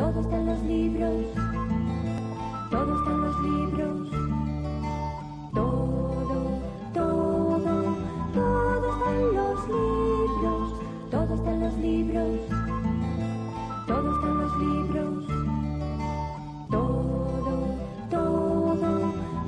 todo están los libros, Todos está en los libros, todo, todo, todo está en los libros, todo está en los libros, todo está en los libros, todo, todo,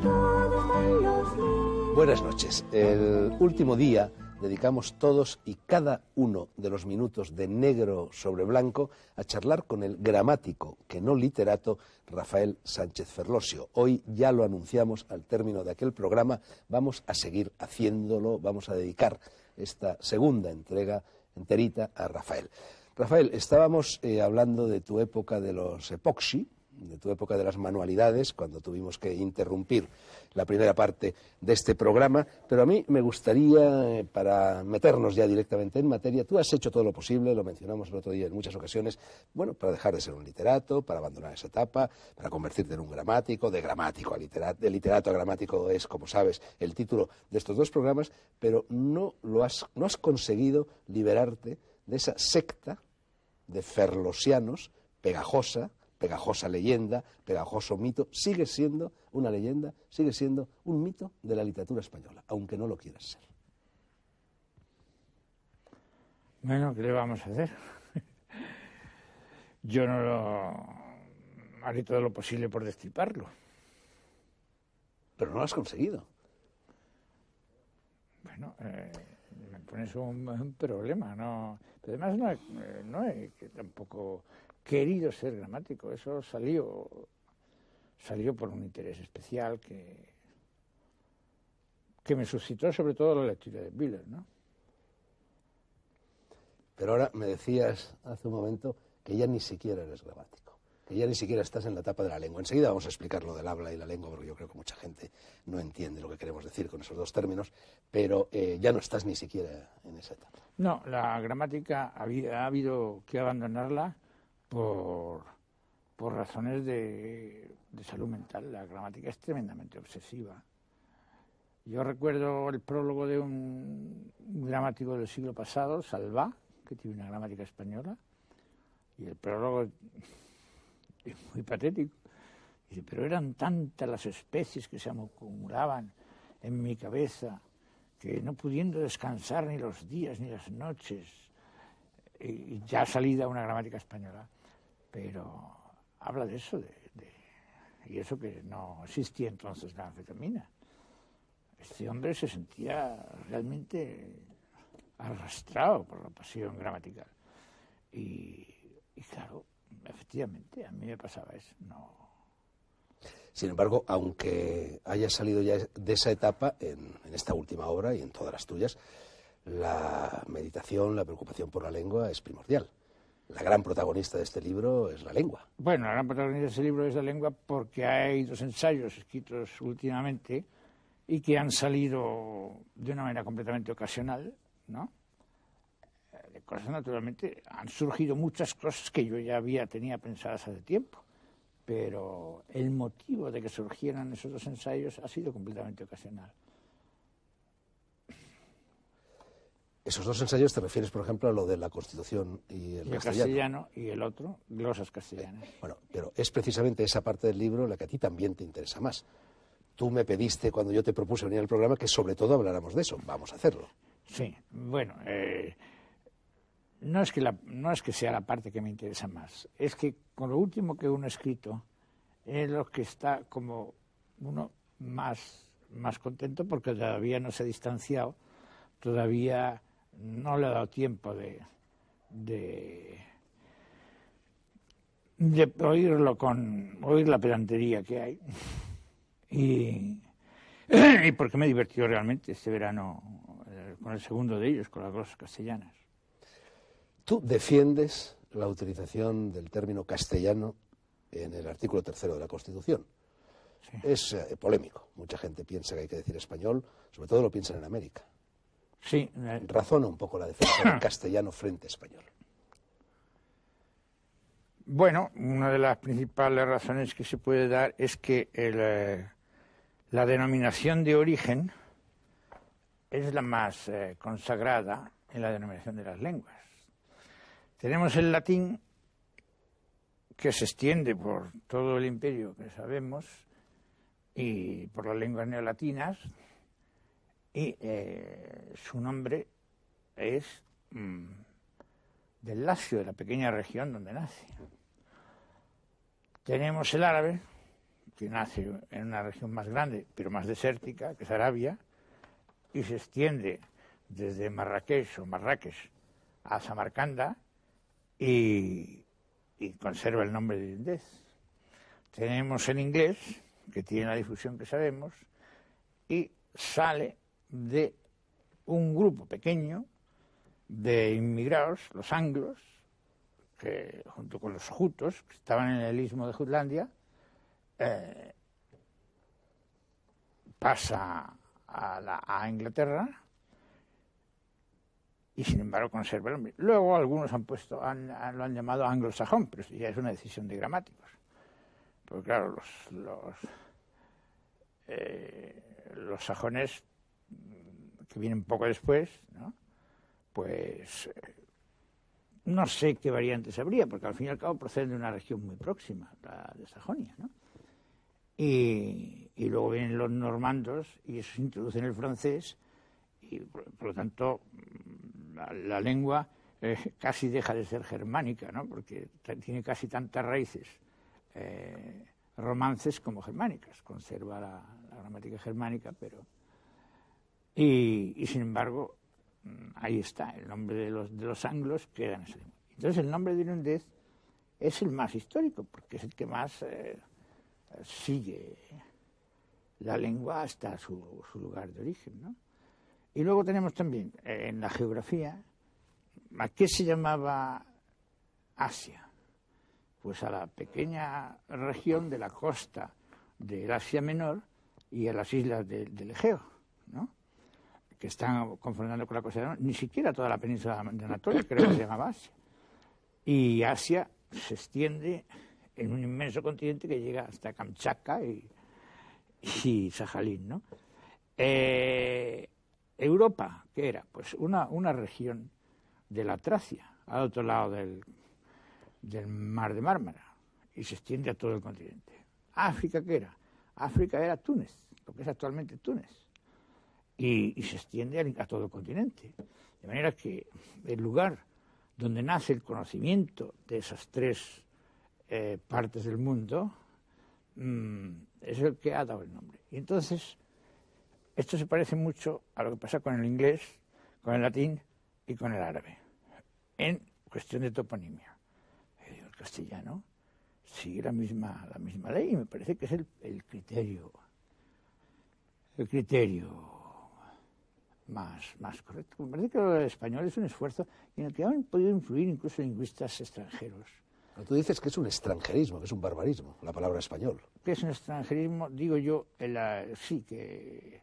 todo está en los libros. Buenas noches, el último día dedicamos todos y cada uno de los minutos de negro sobre blanco a charlar con el gramático, que no literato, Rafael Sánchez Ferlosio. Hoy ya lo anunciamos al término de aquel programa, vamos a seguir haciéndolo, vamos a dedicar esta segunda entrega enterita a Rafael. Rafael, estábamos eh, hablando de tu época de los epoxi, de tu época de las manualidades, cuando tuvimos que interrumpir la primera parte de este programa, pero a mí me gustaría, eh, para meternos ya directamente en materia, tú has hecho todo lo posible, lo mencionamos el otro día en muchas ocasiones, bueno, para dejar de ser un literato, para abandonar esa etapa, para convertirte en un gramático, de gramático a literato, de literato a gramático es, como sabes, el título de estos dos programas, pero no, lo has, no has conseguido liberarte de esa secta de ferlosianos pegajosa, pegajosa leyenda, pegajoso mito, sigue siendo una leyenda, sigue siendo un mito de la literatura española, aunque no lo quieras ser. Bueno, ¿qué le vamos a hacer? Yo no lo haré todo lo posible por destriparlo. Pero no lo has conseguido. Bueno, eh, me pones un, problema, ¿no? Pero además no, eh, no que tampoco querido ser gramático. Eso salió, salió por un interés especial que, que me suscitó sobre todo la lectura de Biller, ¿no? Pero ahora me decías hace un momento que ya ni siquiera eres gramático, que ya ni siquiera estás en la etapa de la lengua. Enseguida vamos a explicar lo del habla y la lengua, porque yo creo que mucha gente no entiende lo que queremos decir con esos dos términos, pero eh, ya no estás ni siquiera en esa etapa. No, la gramática había, ha habido que abandonarla por, razones de, salud mental. La gramática es tremendamente obsesiva. Yo recuerdo el prólogo de un gramático del siglo pasado, Salva que tiene una gramática española, y el prólogo es muy patético. Dice, pero eran tantas las especies que se acumulaban en mi cabeza que no pudiendo descansar ni los días ni las noches, y ya salida una gramática española, pero habla de eso, de, de, y eso que no existía entonces la anfetamina. Este hombre se sentía realmente arrastrado por la pasión gramatical. Y, claro, efectivamente, a mí me pasaba eso. sin embargo, aunque haya salido ya de esa etapa en, esta última obra y en todas las tuyas, la meditación, la preocupación por la lengua es primordial la gran protagonista de este libro es la lengua. Bueno, la gran protagonista de este libro es la lengua porque hay dos ensayos escritos últimamente y que han salido de una manera completamente ocasional, ¿no? Eh, de cosas naturalmente han surgido muchas cosas que yo ya había tenía pensadas hace tiempo, pero el motivo de que surgieran esos dos ensayos ha sido completamente ocasional. Esos dos ensayos te refieres, por ejemplo, a lo de la Constitución y el, el castellano. y el otro, glosas castellanas. Eh, bueno, pero es precisamente esa parte del libro la que a ti también te interesa más. Tú me pediste cuando yo te propuse venir al programa que sobre todo habláramos de eso. Vamos a hacerlo. Sí, bueno, eh, no, es que la, no es que sea la parte que me interesa más. Es que con lo último que uno ha escrito es lo que está como uno más, más contento porque todavía no se ha distanciado, todavía no le ha dado tiempo de, de, oírlo con, oír la pedantería que hay. Y, porque me he divertido realmente este verano eh, con el segundo de ellos, con las dos castellanas. Tú defiendes la utilización del término castellano en el artículo tercero de la Constitución. Es eh, polémico. Mucha gente piensa que hay que decir español, sobre todo lo piensan en América. Sí. Eh. Razona un poco la defensa del castellano frente español. Bueno, una de las principales razones que se puede dar es que eh, la denominación de origen es la más eh, consagrada en la denominación de las lenguas. Tenemos el latín que se extiende por todo el imperio que sabemos y por las lenguas neolatinas, y eh, su nombre es mm, del Lacio, de la pequeña región donde nace. Tenemos el árabe, que nace en una región más grande, pero más desértica, que es Arabia, y se extiende desde Marrakech o Marrakech a Samarcanda y, y conserva el nombre de Indés. Tenemos el inglés, que tiene la difusión que sabemos, y sale de un grupo pequeño de inmigrados, los anglos, que junto con los jutos, que estaban en el istmo de Jutlandia, eh, pasa a, la, Inglaterra y sin embargo conserva Luego algunos han puesto, lo han llamado anglosajón, pero eso ya es una decisión de gramáticos. Porque claro, los, los, eh, los sajones que vienen poco después, ¿no? pues eh, no sé qué variantes habría, porque al fin y al cabo proceden de una región muy próxima, la de Sajonia. Y, y, luego vienen los normandos y introduce introducen el francés y por, lo tanto mm, la, lengua eh, casi deja de ser germánica, porque tiene casi tantas raíces eh, romances como germánicas. Conserva la gramática germánica, pero y, sin embargo, mm, ahí está, el nombre de los, de los anglos queda en ese Entonces el nombre de Irundez es el más histórico, porque es el que más eh, sigue la lengua hasta su, su, lugar de origen. ¿no? Y luego tenemos también eh, en la geografía, ¿a qué se llamaba Asia? Pues a la pequeña región de la costa del Asia Menor y a las islas del Egeo. ¿no? que están confrontando con la cosa, ni siquiera toda la península de Anatolia, creo que se llamaba Asia. Y Asia se extiende en un inmenso continente que llega hasta Kamchatka y, y Sajalín, ¿no? Eh, Europa, ¿qué era? Pues una, una región de la Tracia, al otro lado del, del Mar de Mármara, y se extiende a todo el continente. África, ¿qué era? África era Túnez, lo que es actualmente Túnez y, se extiende a, todo el continente. De manera que el lugar donde nace el conocimiento de esas tres eh, partes del mundo mm, es el que ha dado el nombre. Y entonces, esto se parece mucho a lo que pasa con el inglés, con el latín y con el árabe, en cuestión de toponimia. Eh, el castellano sigue la misma, la misma ley y me parece que es el, el criterio, el criterio más, más correcto. Me parece que el español es un esfuerzo en el que han podido influir incluso lingüistas extranjeros. Pero tú dices que es un extranjerismo, que es un barbarismo, la palabra español. Que es un extranjerismo, digo yo, sí, que,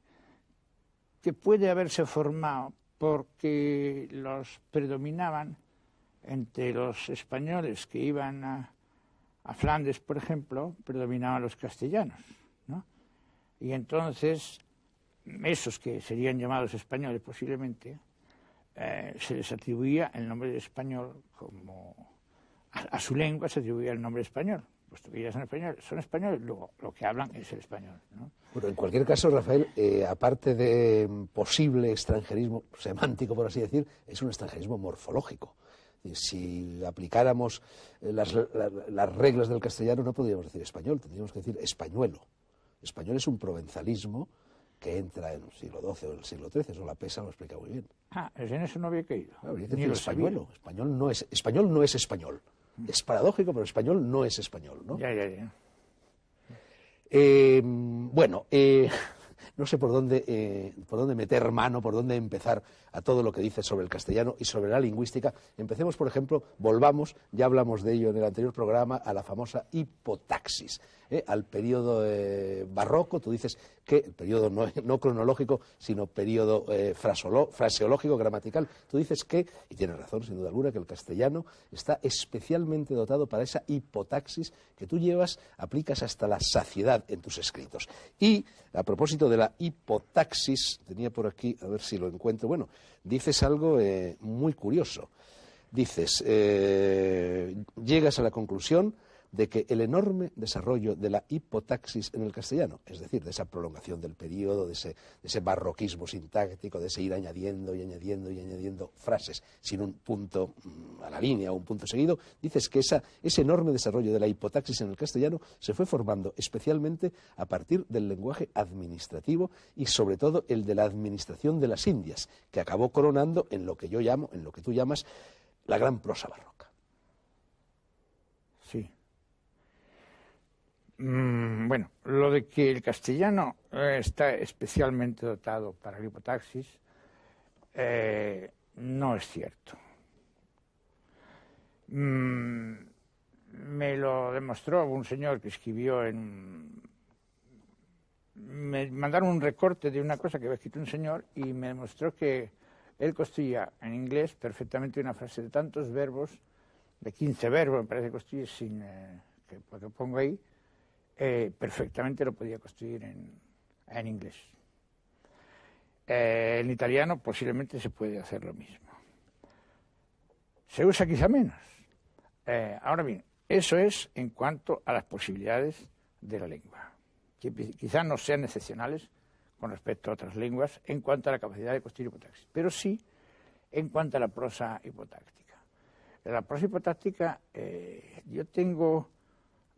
que puede haberse formado porque los predominaban entre los españoles que iban a, a Flandes, por ejemplo, predominaban los castellanos. ¿no? Y entonces esos que serían llamados españoles posiblemente, eh, se les atribuía el nombre de español como... A, su lengua se atribuía el nombre español, puesto que ya son españoles, son españoles, luego lo que hablan es el español. ¿no? en cualquier caso, Rafael, eh, aparte de mm, posible extranjerismo semántico, por así decir, es un extranjerismo morfológico. Si aplicáramos eh, las, las reglas del castellano no podríamos decir español, tendríamos que decir españuelo. Español es un provenzalismo que entra en el siglo XII o el siglo XIII, eso la PESA lo explica muy bien. Ah, en eso no había caído. que español, español no es español no es español. Es paradójico, pero español no es español, ¿no? Ya, ya, ya. Eh, bueno, eh, no sé por dónde, eh, por dónde meter mano, por dónde empezar a todo lo que dice sobre el castellano y sobre la lingüística. Empecemos, por ejemplo, volvamos, ya hablamos de ello en el anterior programa, a la famosa hipotaxis, al periodo barroco. Tú dices, que el periodo no, cronológico, sino periodo eh, fraseológico, gramatical. Tú dices que, y tienes razón sin duda alguna, que el castellano está especialmente dotado para esa hipotaxis que tú llevas, aplicas hasta la saciedad en tus escritos. Y a propósito de la hipotaxis, tenía por aquí, a ver si lo encuentro, bueno, dices algo eh, muy curioso. Dices, eh, llegas a la conclusión de que el enorme desarrollo de la hipotaxis en el castellano, es decir, de esa prolongación del periodo, de ese, barroquismo sintáctico, de ese ir añadiendo y añadiendo y añadiendo frases sin un punto mm, a la línea o un punto seguido, dices que ese enorme desarrollo de la hipotaxis en el castellano se fue formando especialmente a partir del lenguaje administrativo y sobre todo el de la administración de las Indias, que acabó coronando en lo que yo llamo, en lo que tú llamas, la gran prosa barroca. Mm, bueno, lo de que el castellano eh, está especialmente dotado para el hipotaxis eh, no es cierto. Mm, me lo demostró un señor que escribió en... Me mandaron un recorte de una cosa que había escrito un señor y me demostró que él construía en inglés perfectamente una frase de tantos verbos, de 15 verbos, me parece que construye sin... Eh, que, que pongo ahí, eh, perfectamente lo podía construir en, inglés. Eh, en italiano posiblemente se puede hacer lo mismo. Se usa quizá menos. Eh, ahora bien, eso es en cuanto a las posibilidades de la lengua, que quizá no sean excepcionales con respecto a otras lenguas en cuanto a la capacidad de construir hipotaxis, pero sí en cuanto a la prosa hipotáctica. La prosa hipotáctica, yo tengo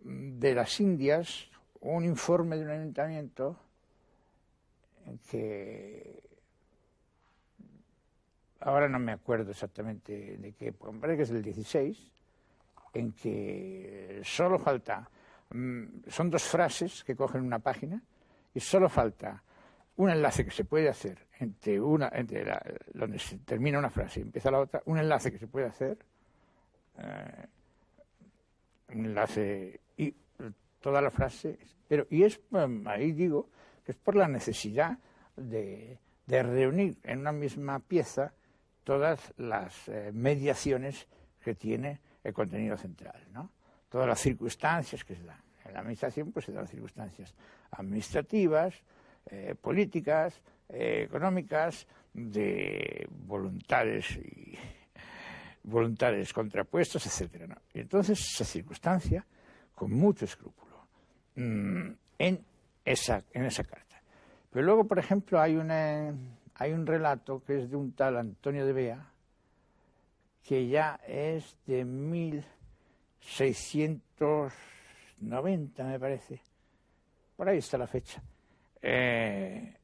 de las Indias un informe de un ayuntamiento en que ahora no me acuerdo exactamente de qué, pero parece que es el 16, en que solo falta, mm, son dos frases que cogen una página y solo falta un enlace que se puede hacer entre una, entre donde se termina una frase y empieza la otra, un enlace que se puede hacer, eh, un enlace y toda la frase, pero y es mm, ahí digo que es por la necesidad de, reunir en una misma pieza todas las eh, mediaciones que tiene el contenido central, ¿no? Todas las circunstancias que se dan. En la administración pues se dan circunstancias administrativas, eh, políticas, eh, económicas, de voluntades y voluntades contrapuestas, etcétera. ¿no? Y entonces esa circunstancia con mucho escrúpulo mm, en esa, en esa carta. Pero luego, por ejemplo, hay, hay un relato que es de un tal Antonio de Bea, que ya es de 1690, me parece. Por ahí está la fecha. Eh,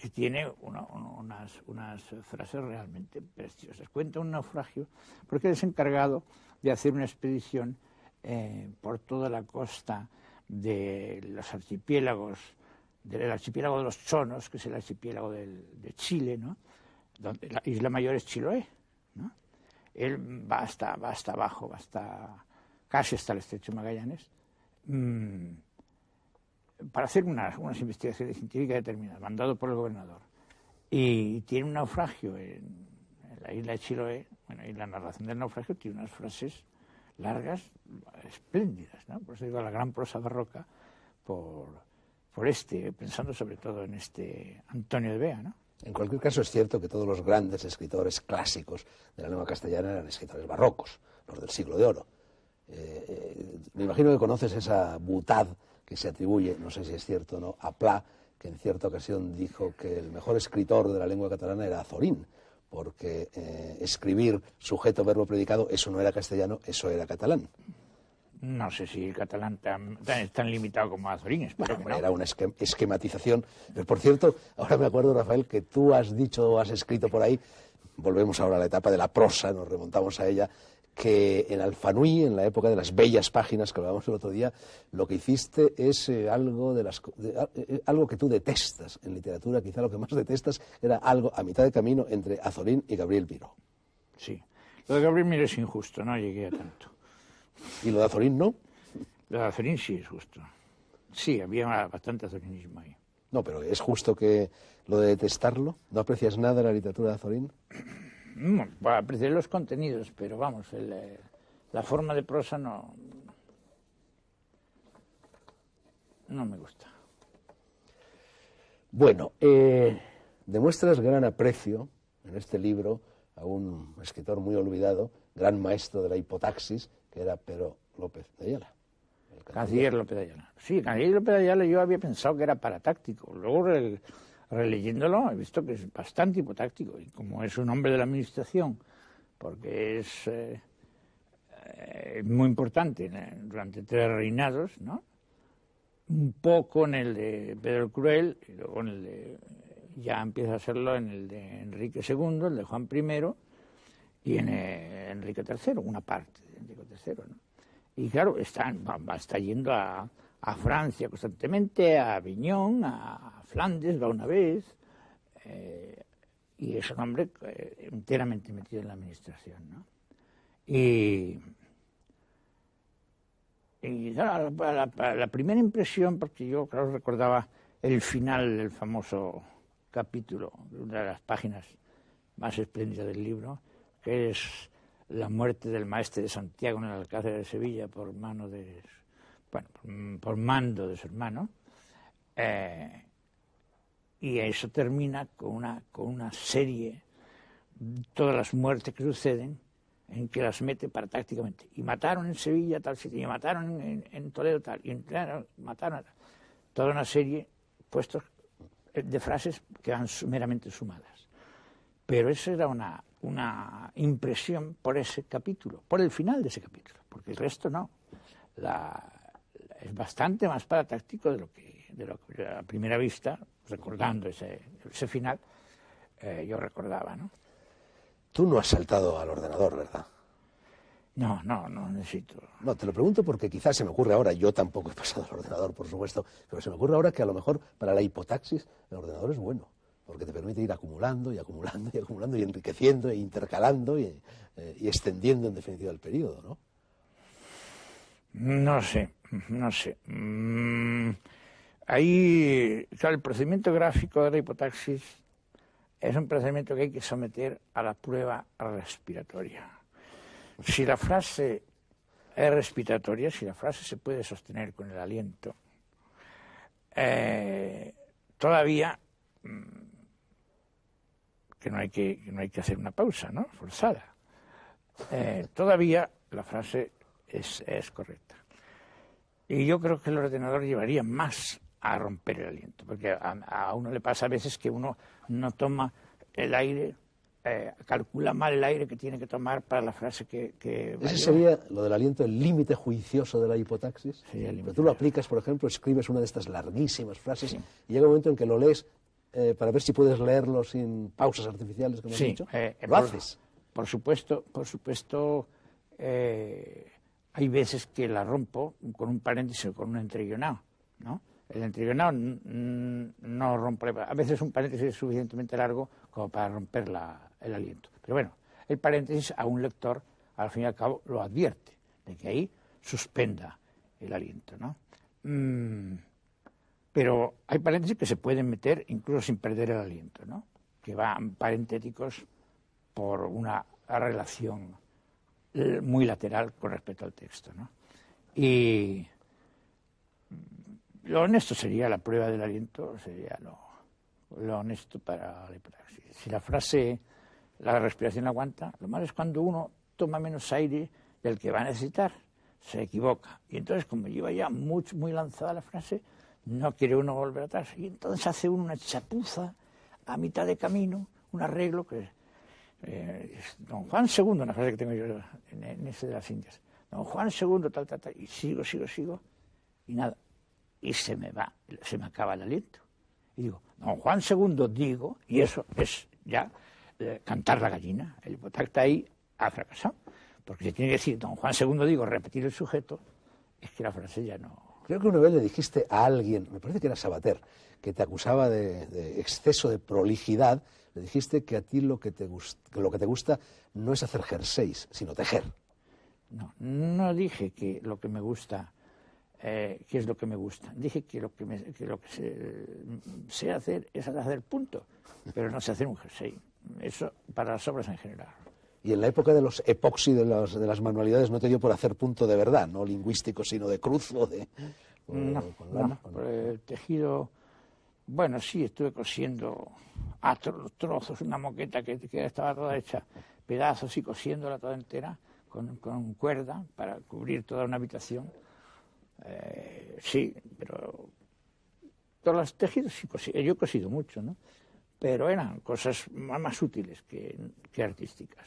que tiene unas, unas frases realmente preciosas. Cuenta un naufragio, porque es encargado de hacer una expedición eh, por toda la costa de los archipiélagos, del archipiélago de los Chonos, que es el archipiélago de Chile, donde la isla mayor es Chiloé. Él va hasta, va hasta abajo, va hasta casi hasta el estrecho Magallanes, mm, para hacer unas, investigaciones científicas determinadas, mandado por el gobernador. Y tiene un naufragio en, la isla de Chiloé, y la narración del naufragio tiene unas frases largas, espléndidas, ¿no? Por eso digo la gran prosa barroca por, este, pensando sobre todo en este Antonio de Bea, ¿no? En cualquier caso, es cierto que todos los grandes escritores clásicos de la lengua castellana eran escritores barrocos, los del siglo de oro. Eh, eh, me imagino que conoces esa butad que se atribuye, no sé si es cierto o no, a Pla, que en cierta ocasión dijo que el mejor escritor de la lengua catalana era Azorín porque eh, escribir sujeto, verbo, predicado, eso no era castellano, eso era catalán. No sé si el catalán tan, es tan limitado como Azorín, espero Era una esquematización. Pero, por cierto, ahora me acuerdo, Rafael, que tú has dicho o has escrito por ahí, volvemos ahora a la etapa de la prosa, nos remontamos a ella, que en Alfanui, en la época de las bellas páginas que hablábamos el otro día, lo que hiciste es eh, algo, eh, algo que tú detestas en literatura, quizá lo que más detestas era algo a mitad de camino entre Azorín y Gabriel Miró. Sí, lo de Gabriel Miró es injusto, no llegué a tanto. ¿Y lo de Azorín no? Lo de Azorín sí es justo. Sí, había bastante azorinismo ahí. No, pero ¿es justo que lo de detestarlo? ¿No aprecias nada de la literatura de Azorín? Bueno, apreciar los contenidos, pero vamos, eh, la forma de prosa no, no me gusta. Bueno, eh, demuestras gran aprecio en este libro a un escritor muy olvidado, gran maestro de la hipotaxis, que era Pedro López de Ayala. Canciller López de Ayala. Sí, Canciller López de Ayala yo había pensado que era paratáctico. Luego releyéndolo he visto que es bastante hipotáctico y como es un hombre de la administración, porque es eh, eh, muy importante durante tres reinados, ¿no? un poco en el de Pedro el Cruel y luego en el de, ya empieza a serlo en el de Enrique II, el de Juan I y en Enrique III, una parte de Enrique III. ¿no? Y claro, está, yendo a, a Francia constantemente, a Aviñón, a, Flandes va una vez, eh, y es un hombre eh, enteramente metido en la administración. ¿no? Y, la, primera impresión, porque yo, claro, recordaba el final del famoso capítulo, una de las páginas más espléndidas del libro, que es la muerte del maestre de Santiago en el Alcázar de Sevilla por mano de, bueno, por, mando de su hermano. Eh, y eso termina con una, con una serie, todas las muertes que suceden, en que las mete para tácticamente. Y mataron en Sevilla tal sitio, y mataron en, en Toledo tal, y en, mataron toda una serie puestos eh, de frases que van meramente sumadas. Pero esa era una, una impresión por ese capítulo, por el final de ese capítulo, porque el resto no. es bastante más para de lo que de lo a primera vista, recordando ese, final, eh, yo recordaba, ¿no? Tú no has saltado al ordenador, ¿verdad? No, no, no necesito. No, te lo pregunto porque quizás se me ocurre ahora, yo tampoco he pasado al ordenador, por supuesto, pero se me ocurre ahora que a lo mejor para la hipotaxis el ordenador es bueno, porque te permite ir acumulando y acumulando y acumulando y enriqueciendo e intercalando y, eh, extendiendo en definitiva el periodo, ¿no? No sé, no sé. Mm, Ahí, claro, el procedimiento gráfico de la hipotaxis es un procedimiento que hay que someter a la prueba respiratoria. Si la frase es respiratoria, si la frase se puede sostener con el aliento, eh, todavía mm, que no, hay que, no hay que hacer una pausa, ¿no? Forzada. Eh, todavía la frase es, es correcta. Y yo creo que el ordenador llevaría más a romper el aliento, porque a, uno le pasa a veces que uno no toma el aire, eh, calcula mal el aire que tiene que tomar para la frase que... que Ese sería lo del aliento, el límite juicioso de la hipotaxis. Sí, Pero tú lo aplicas, por ejemplo, escribes una de estas larguísimas frases y llega un momento en que lo lees eh, para ver si puedes leerlo sin pausas artificiales, como has dicho. Eh, eh por, haces? Por supuesto, por supuesto... hay veces que la rompo con un paréntesis o con un entrellonado ¿no? el mm, no, rompe, a veces un paréntesis es suficientemente largo como para romper el aliento. Pero bueno, el paréntesis a un lector, al fin y al cabo, lo advierte de que ahí suspenda el aliento, mm, pero hay paréntesis que se pueden meter incluso sin perder el aliento, ¿no? Que van parentéticos por una relación eh, muy lateral con respecto al texto, Y lo honesto sería la prueba del aliento, sería lo, honesto para Si la frase, la respiración aguanta, lo malo es cuando uno toma menos aire del que va a necesitar, se equivoca. Y entonces, como lleva ya muy, muy lanzada la frase, no quiere uno volver atrás. Y entonces hace uno una chapuza a mitad de camino, un arreglo que... Eh, es... don Juan II, una frase que tengo yo en, ese de las Indias. Don Juan II, tal, tal, tal, y sigo, sigo, sigo, y nada y se me va, se me acaba el aliento. Y digo, don Juan II digo, y eso es ya eh, cantar la gallina. El está ahí ha fracasado. Porque si tiene que decir, don Juan II digo, repetir el sujeto, es que la frase ya no. Creo que una vez le dijiste a alguien, me parece que era Sabater, que te acusaba de, exceso de prolijidad, le dijiste que a ti lo que, te lo que te gusta no es hacer jerseys, sino tejer. No, no dije que lo que me gusta eh, qué es lo que me gusta. Dije que lo que, me, sé, hacer es hacer punto, pero no sé hacer un jersey. Eso para las obras en general. Y en la época de los epoxi, de, las manualidades, no te dio por hacer punto de verdad, no lingüístico, sino de cruz o de... no, el tejido... Bueno, sí, estuve cosiendo a trozos, una moqueta que, que, estaba toda hecha, pedazos y cosiéndola toda entera con cuerda para cubrir toda una habitación. Eh, sí, pero todos los tejidos sí yo he cosido mucho, ¿no? Pero eran cosas más útiles que artísticas.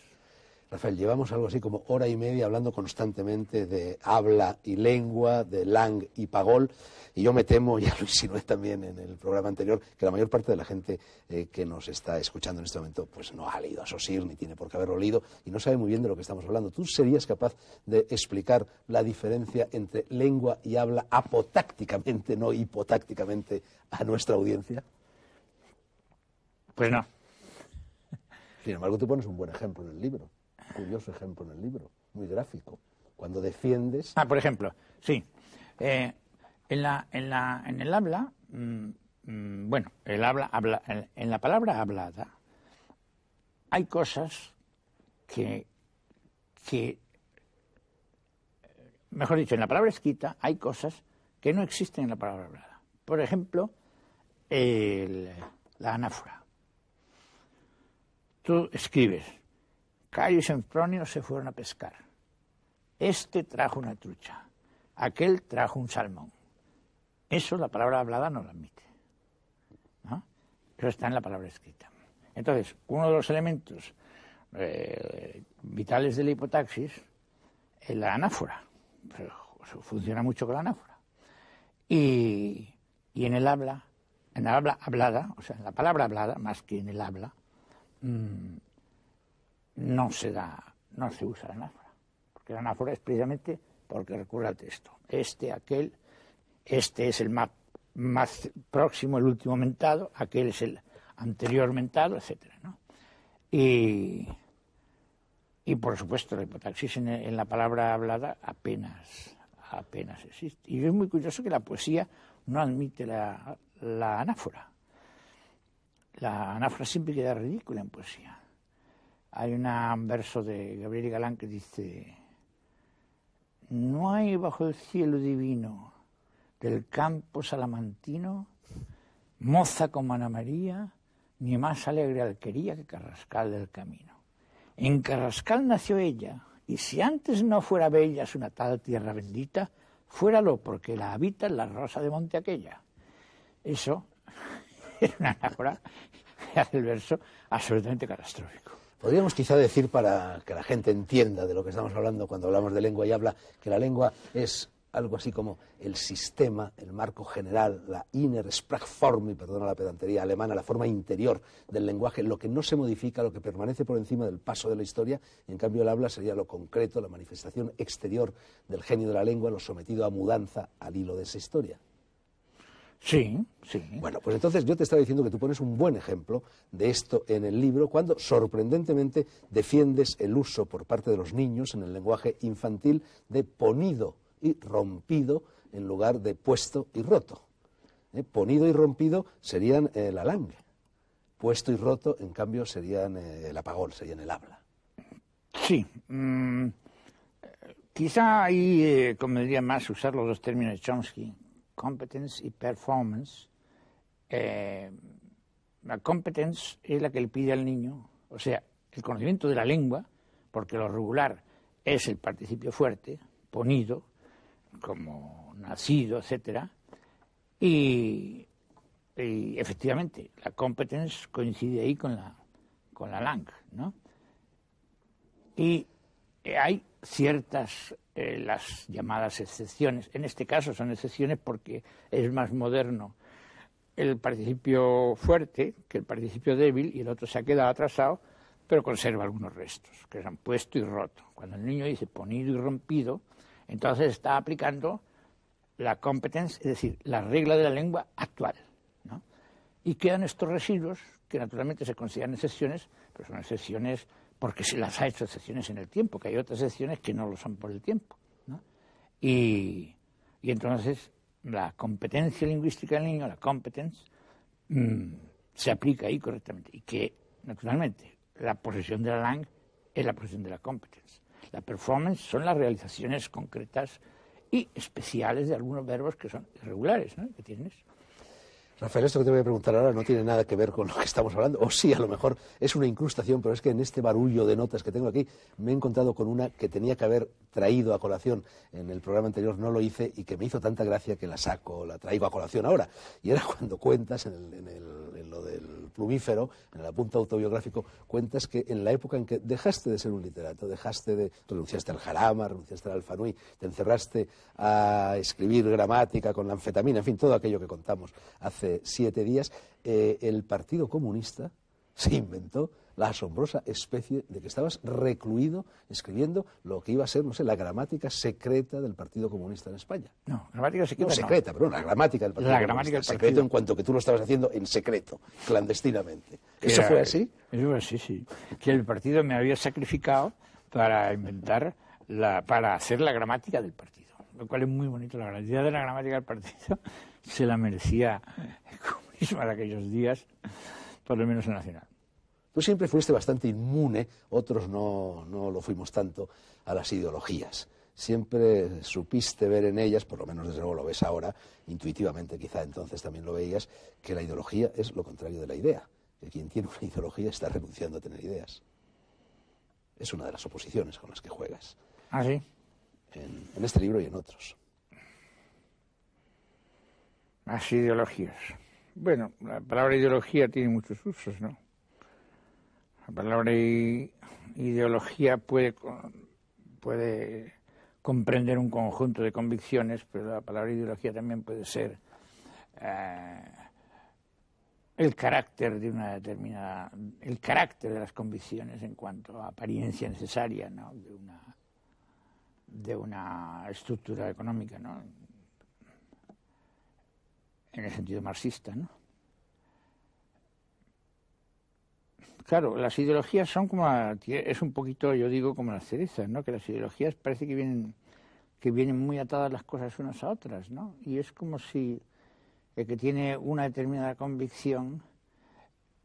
Rafael, llevamos algo así como hora y media hablando constantemente de habla y lengua, de lang y pagol, y yo me temo, ya lo insinué también en el programa anterior, que la mayor parte de la gente eh, que nos está escuchando en este momento pues no ha leído a Sosir, ni tiene por qué haberlo leído, y no sabe muy bien de lo que estamos hablando. ¿Tú serías capaz de explicar la diferencia entre lengua y habla apotácticamente, no hipotácticamente, a nuestra audiencia? Pues no. Sin embargo, tú pones un buen ejemplo en el libro curioso ejemplo en el libro, muy gráfico. Cuando defiendes. Ah, por ejemplo, sí. Eh, en, la, el habla, mm, mm, bueno, el habla, habla en, la palabra hablada hay cosas que, mejor dicho, en la palabra escrita hay cosas que no existen en la palabra hablada. Por ejemplo, la anáfora. Tú escribes, Cayo y Sempronio se fueron a pescar. Este trajo una trucha, aquel trajo un salmón. Eso la palabra hablada no lo admite. ¿no? Eso está en la palabra escrita. Entonces, uno de los elementos eh, vitales de la hipotaxis es la anáfora. Funciona mucho con la anáfora. Y, en el habla, en la habla hablada, o sea, en la palabra hablada, más que en el habla, mm, no se da, no se usa la anáfora, porque la anáfora es precisamente porque recurre al texto. Este, aquel, este es el más, más próximo, el último mentado, aquel es el anterior mentado, etcétera, Y, y por supuesto, la hipotaxis en, la palabra hablada apenas, apenas existe. Y es muy curioso que la poesía no admite la, la anáfora. La anáfora siempre queda ridícula en poesía. Hay un verso de Gabriel Galán que dice, no hay bajo el cielo divino del campo salamantino moza como Ana María, ni más alegre alquería que Carrascal del Camino. En Carrascal nació ella, y si antes no fuera bella su natal tierra bendita, fuéralo porque la habita en la rosa de monte aquella. Eso es una anáfora que el verso absolutamente catastrófico. Podríamos quizá decir, para que la gente entienda de lo que estamos hablando cuando hablamos de lengua y habla, que la lengua es algo así como el sistema, el marco general, la inner Sprachform, y perdona la pedantería alemana, la forma interior del lenguaje, lo que no se modifica, lo que permanece por encima del paso de la historia, y en cambio el habla sería lo concreto, la manifestación exterior del genio de la lengua, lo sometido a mudanza al hilo de esa historia. Sí, sí. Bueno, pues entonces yo te estaba diciendo que tú pones un buen ejemplo de esto en el libro cuando sorprendentemente defiendes el uso por parte de los niños en el lenguaje infantil de ponido y rompido en lugar de puesto y roto. ¿Eh? Ponido y rompido serían el eh, la Puesto y roto, en cambio, serían eh, el apagón, serían el habla. Sí. Mm, quizá ahí convendría más usar los dos términos de Chomsky, competence y performance. Eh, la competence es la que le pide al niño, o sea, el conocimiento de la lengua, porque lo regular es el participio fuerte, ponido, como nacido, etcétera, y, y, efectivamente la competence coincide ahí con la con la lang, ¿no? Y hay ciertas eh, las llamadas excepciones. En este caso son excepciones porque es más moderno el participio fuerte que el participio débil y el otro se ha quedado atrasado, pero conserva algunos restos, que se han puesto y roto. Cuando el niño dice ponido y rompido, entonces está aplicando la competence, es decir, la regla de la lengua actual. ¿no? Y quedan estos residuos, que naturalmente se consideran excepciones, pero son excepciones porque se las ha hecho excepciones en el tiempo, que hay otras excepciones que no lo son por el tiempo. ¿no? Y, entonces la competencia lingüística del niño, la competence, mm, se aplica ahí correctamente. Y que, naturalmente, la posesión de la lang es la posesión de la competence. La performance son las realizaciones concretas y especiales de algunos verbos que son irregulares, ¿no? que tienes. Rafael, esto que te voy a preguntar ahora no tiene nada que ver con lo que estamos hablando, o sí, a lo mejor es una incrustación, pero es que en este barullo de notas que tengo aquí me he encontrado con una que tenía que haber traído a colación en el programa anterior, no lo hice y que me hizo tanta gracia que la saco, la traigo a colación ahora. Y era cuando cuentas en, lo del plumífero, en el apunto autobiográfico, cuentas que en la época en que dejaste de ser un literato, dejaste de, renunciaste al jarama, renunciaste al alfanui, te encerraste a escribir gramática con la anfetamina, en fin, todo aquello que contamos hace siete días, eh, el Partido Comunista se inventó la asombrosa especie de que estabas recluido escribiendo lo que iba a ser, no sé, la gramática secreta del Partido Comunista en España. No, gramática secreta. No, secreta, perdón, la gramática del Partido la gramática Comunista. Del partido. en cuanto que tú lo estabas haciendo en secreto, clandestinamente. ¿Eso fue así? Eso fue así, sí. Que el partido me había sacrificado para inventar, la, para hacer la gramática del partido, lo cual es muy bonito, la gramática de la gramática del partido se la merecía comunismo en aquellos días, por lo menos en Nacional. Tú siempre fuiste bastante inmune, otros no, no lo fuimos tanto, a las ideologías. Siempre supiste ver en ellas, por lo menos desde luego lo ves ahora, intuitivamente quizá entonces también lo veías, que la ideología es lo contrario de la idea, que quien tiene una ideología está renunciando a tener ideas. Es una de las oposiciones con las que juegas. Ah, sí. en este libro y en otros. Las ideologías. Bueno, la palabra ideología tiene muchos usos, ¿no? La palabra ideología puede, puede comprender un conjunto de convicciones, pero la palabra ideología también puede ser eh, el carácter de una determinada, el carácter de las convicciones en cuanto a apariencia necesaria, ¿no? De una, de una estructura económica, ¿no? en el sentido marxista. ¿no? Claro, las ideologías son como, es un poquito, yo digo, como las cerezas, ¿no? que las ideologías parece que vienen, que vienen muy atadas las cosas unas a otras, ¿no? y es como si el que tiene una determinada convicción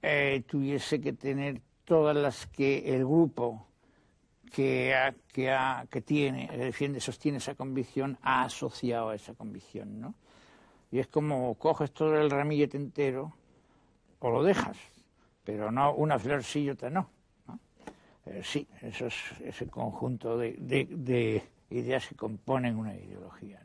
eh, tuviese que tener todas las que el grupo que, que, que tiene, que eh, defiende, sostiene esa convicción, ha asociado a esa convicción, ¿no? Y es como coges todo el ramillete entero o lo dejas, pero no una y no. ¿no? Eh, sí, eso es ese conjunto de, ideas que componen una ideología.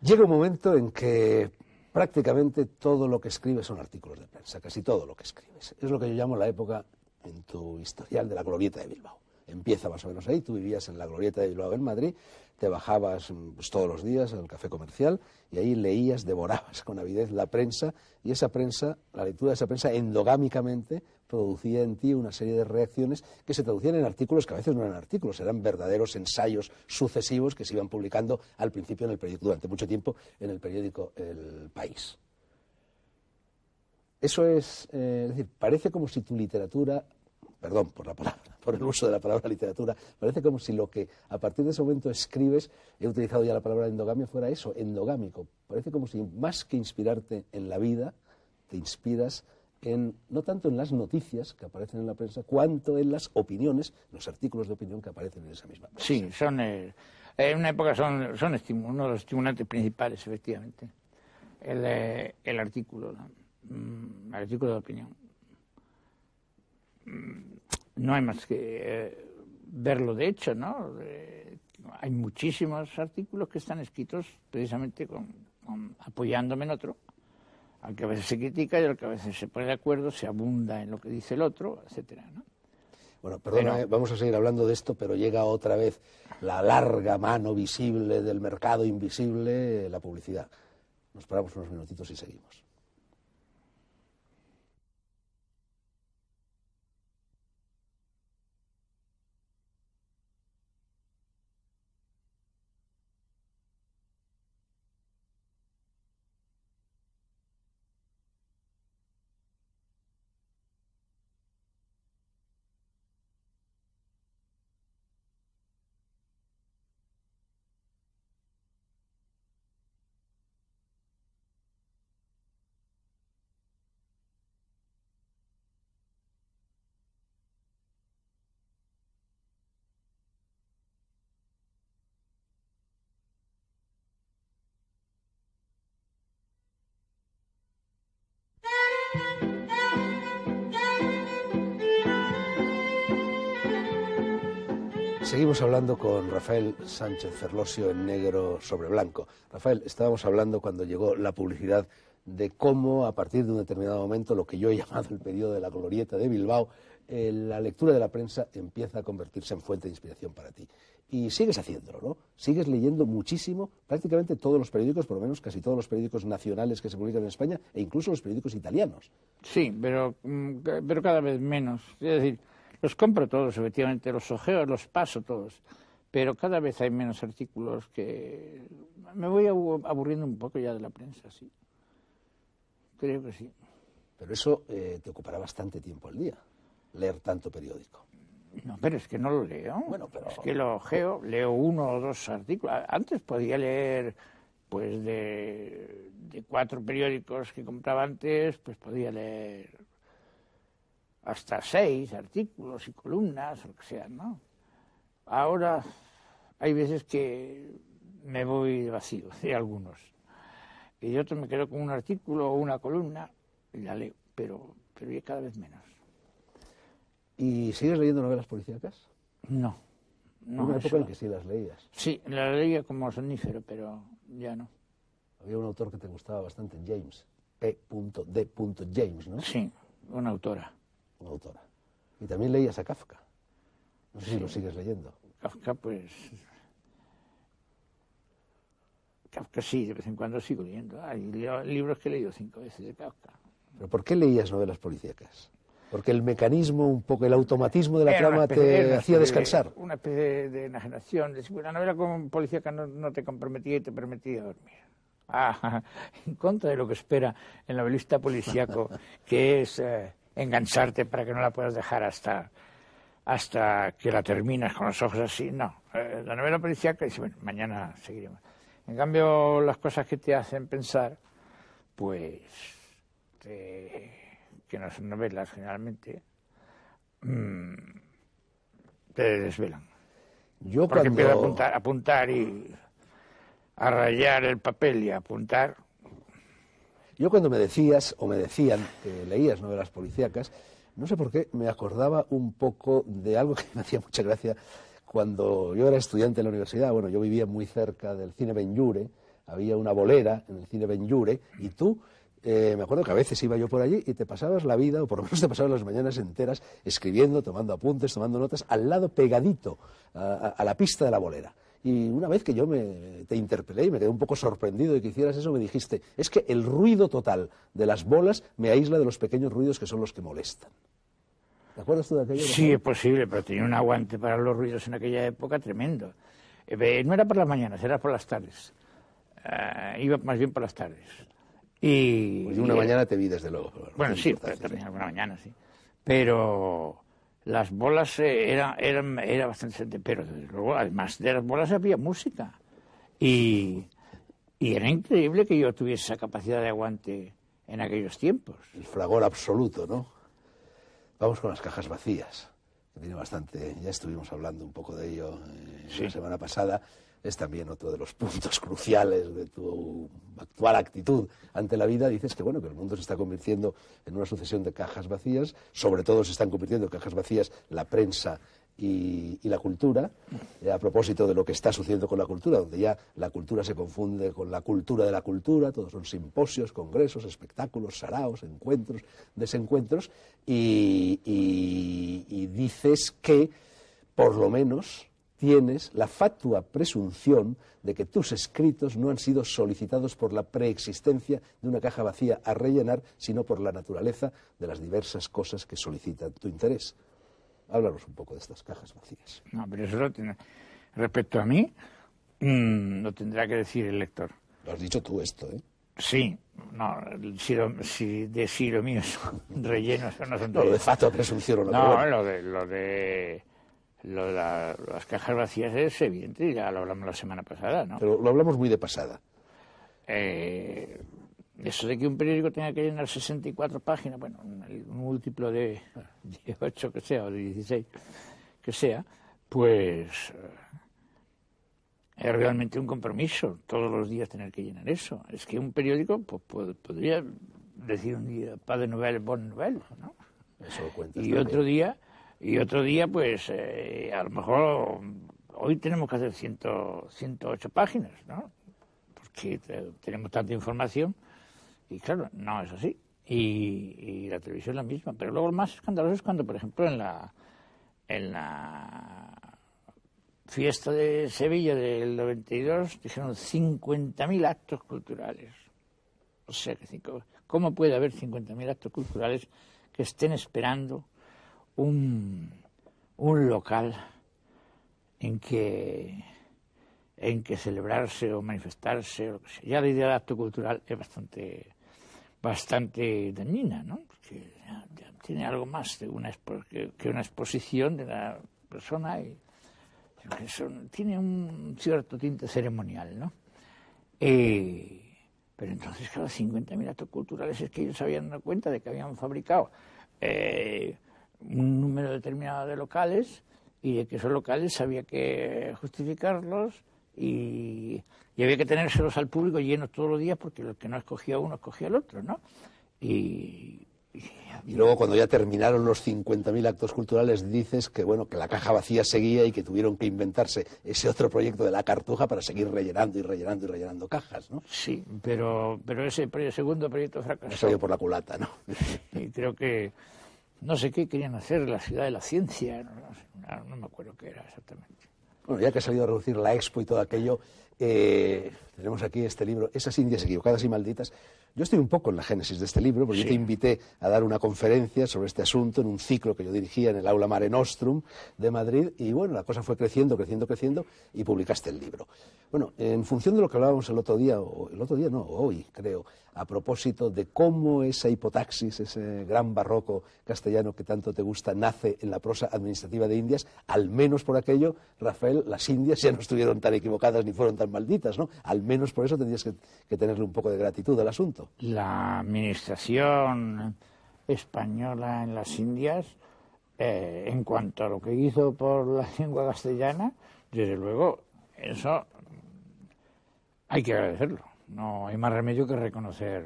Llega un momento en que prácticamente todo lo que escribes son artículos de prensa, casi todo lo que escribes. Es lo que yo llamo la época en tu historial de la glorieta de Bilbao. Empieza más o menos ahí, tú vivías en la glorieta de Bilbao en Madrid te bajabas mm, pues, todos los días al café comercial y ahí leías, devorabas con avidez la prensa y esa prensa, la lectura de esa prensa endogámicamente producía en ti una serie de reacciones que se traducían en artículos que a veces no eran artículos, eran verdaderos ensayos sucesivos que se iban publicando al principio en el periódico, durante mucho tiempo en el periódico El País. Eso es, eh, es decir, parece como si tu literatura, perdón por la palabra, por el uso de la palabra literatura. Parece como si lo que a partir de ese momento escribes, he utilizado ya la palabra endogamia, fuera eso, endogámico. Parece como si más que inspirarte en la vida, te inspiras en, no tanto en las noticias que aparecen en la prensa, cuanto en las opiniones, los artículos de opinión que aparecen en esa misma prensa. Sí, son, eh, en una época son, son uno de los estimulantes principales, efectivamente, el, eh, el artículo, mm, el artículo de opinión mm, no hay más que eh, verlo de hecho, ¿no? Eh, hay muchísimos artículos que están escritos precisamente con, apoyándome en otro, al que a veces se critica y al que a veces se pone de acuerdo, se abunda en lo que dice el otro, etcétera, Bueno, perdona, vamos a seguir hablando de esto, pero llega otra vez la larga mano visible del mercado invisible, la publicidad. Nos paramos unos minutitos y seguimos. Seguimos hablando con Rafael Sánchez Ferlosio en negro sobre blanco. Rafael, estábamos hablando cuando llegó la publicidad de cómo a partir de un determinado momento, lo que yo he llamado el periodo de la glorieta de Bilbao, eh, la lectura de la prensa empieza a convertirse en fuente de inspiración para ti. Y sigues haciéndolo, ¿no? Sigues leyendo muchísimo, prácticamente todos los periódicos, por lo menos casi todos los periódicos nacionales que se publican en España, e incluso los periódicos italianos. Sí, pero, mm, pero cada vez menos. Es decir, los compro todos, efectivamente, los ojeo, los paso todos, pero cada vez hay menos artículos que... Me voy aburriendo un poco ya de la prensa, sí. Creo que sí. Pero eso eh, te ocupará bastante tiempo al día, leer tanto periódico. No, pero es que no lo leo. Es que lo ojeo, leo uno o dos artículos. Antes podía leer, pues, de cuatro periódicos que compraba antes, pues podía leer hasta seis artículos y columnas, lo que sea, ¿no? Ahora hay veces que me voy vacío de algunos. Y otros me quedo con un artículo o una columna y la leo, pero, pero cada vez menos. ¿Y sigues leyendo novelas policíacas? No. no una época en que sí las leías. Sí, las leía como sonífero, pero ya no. Había un autor que te gustaba bastante, James. P. D. James, ¿no? Sí, una autora autora. Y también leías a Kafka. No sé si lo sigues leyendo. Kafka, pues. Kafka sí, de vez en cuando sigo leyendo. Hay libros que he leído cinco veces de Kafka. ¿Pero por qué leías novelas policíacas? Porque el mecanismo, un poco el automatismo de la trama te hacía descansar. una especie de, enajenación. Una novela policíaca no, te comprometía y te permitía dormir. Ah, en contra de lo que espera el novelista policíaco, que es eh, engancharte para que no la puedas dejar hasta, hasta que la terminas con los ojos así. No, eh, la novela policíaca dice, bueno, mañana seguiremos. En cambio, las cosas que te hacen pensar, pues, que no son novelas generalmente, mm, te desvelan. Yo Porque cuando... empiezo apuntar, a apuntar y a rayar el papel y a apuntar, yo cuando me decías, o me decían, que leías novelas policíacas, no sé por qué, me acordaba un poco de algo que me hacía mucha gracia cuando yo era estudiante en la universidad. Bueno, yo vivía muy cerca del cine Benjure, había una bolera en el cine Benjure, y tú eh, me acuerdo que a veces iba yo por allí y te pasabas la vida, o por lo menos te pasabas las mañanas enteras, escribiendo, tomando apuntes, tomando notas, al lado pegadito a la pista de la bolera. Y una vez que yo te interpelé y me quedé un poco sorprendido de que hicieras eso, me dijiste, es que el ruido total de las bolas me aísla de los pequeños ruidos que son los que molestan. ¿Te acuerdas tú de aquello? Sí, es posible, pero tenía un aguante para los ruidos en aquella época tremendo. Eh, no era por las mañanas, era por las tardes. Eh, iba más bien por las tardes. Y, pues de una mañana te vi, desde luego. Bueno, sí, pero también mañana, sí. Pero las bolas eh, eran, era bastante... Pero luego, además de las bolas había música. Y, y era increíble que yo tuviese esa capacidad de aguante en aquellos tiempos. El fragor absoluto, ¿no? Vamos con las cajas vacías, que tiene bastante... Ya estuvimos hablando un poco de ello eh, la semana pasada es también otro de los puntos cruciales de tu actual actitud ante la vida. Dices que, bueno, que el mundo se está convirtiendo en una sucesión de cajas vacías, sobre todo se están convirtiendo en cajas vacías la prensa y, la cultura, eh, a propósito de lo que está sucediendo con la cultura, donde ya la cultura se confunde con la cultura de la cultura, todos son simposios, congresos, espectáculos, saraos, encuentros, desencuentros, y dices que, por lo menos, tienes la fatua presunción de que tus escritos no han sido solicitados por la preexistencia de una caja vacía a rellenar, sino por la naturaleza de las diversas cosas que solicitan tu interés. Háblanos un poco de estas cajas vacías. No, pero eso tiene... respecto a mí, no mm, lo tendrá que decir el lector. Lo has dicho tú esto, ¿eh? Sí, no, si, lo, si de lo mío son rellenos, no son no, lo de fatua presunción. no, lo de... Lo de lo las cajas vacías es evidente, ya lo hablamos la semana pasada, ¿no? Pero lo hablamos muy de pasada. Eh, eso de que un periódico tenga que llenar 64 páginas, bueno, un, múltiplo de, ...18 que sea, o de 16 que sea, pues eh, es realmente un compromiso todos los días tener que llenar eso. Es que un periódico pues, podría decir un día de novel, Bon novel, ¿no? Eso y otro día y otro día, pues, eh, a lo mejor hoy tenemos que hacer 100, 108 páginas, ¿no? Porque tenemos tanta información y claro, no es así. Y, la televisión es la misma. Pero luego lo más escandaloso es cuando, por ejemplo, en la, en la fiesta de Sevilla del 92 dijeron 50.000 actos culturales. O sea, ¿cómo puede haber 50.000 actos culturales que estén esperando un, local en que en que celebrarse o manifestarse o que Ya la idea del acto cultural es bastante bastante dañina, ¿no? tiene algo más que, una exposición de la persona y tiene un cierto tinte ceremonial, ¿no? Eh, pero entonces, cada 50.000 actos culturales es que ellos habían dado cuenta de que habían fabricado eh, un número determinado de locales y de que esos locales había que justificarlos y, había que tenérselos al público llenos todos los días porque el que no escogía uno escogía el otro, ¿no? Y, y, luego cuando ya terminaron los 50.000 actos culturales dices que bueno, que la caja vacía seguía y que tuvieron que inventarse ese otro proyecto de la cartuja para seguir rellenando y rellenando y rellenando cajas, ¿no? Sí, pero pero ese segundo proyecto fracasó. salió por la culata, ¿no? Y creo que no sé qué querían hacer, la ciudad de la ciencia, no, me acuerdo qué era exactamente. Bueno, ya que ha salido a reducir la expo y todo aquello, eh, tenemos aquí este libro, Esas Indias equivocadas y malditas. Yo estoy un poco en la génesis de este libro, porque yo te invité a dar una conferencia sobre este asunto en un ciclo que yo dirigía en el aula Mare Nostrum de Madrid, y bueno, la cosa fue creciendo, creciendo, creciendo, y publicaste el libro. Bueno, en función de lo que hablábamos el otro día, o el otro día no, hoy creo, a propósito de cómo esa hipotaxis, ese gran barroco castellano que tanto te gusta, nace en la prosa administrativa de Indias, al menos por aquello, Rafael, las Indias ya no estuvieron tan equivocadas ni fueron tan malditas, ¿no? Al menos por eso tendrías que, tenerle un poco de gratitud al asunto. La administración española en las Indias, eh, en cuanto a lo que hizo por la lengua castellana, desde luego, eso hay que agradecerlo. No hay más remedio que reconocer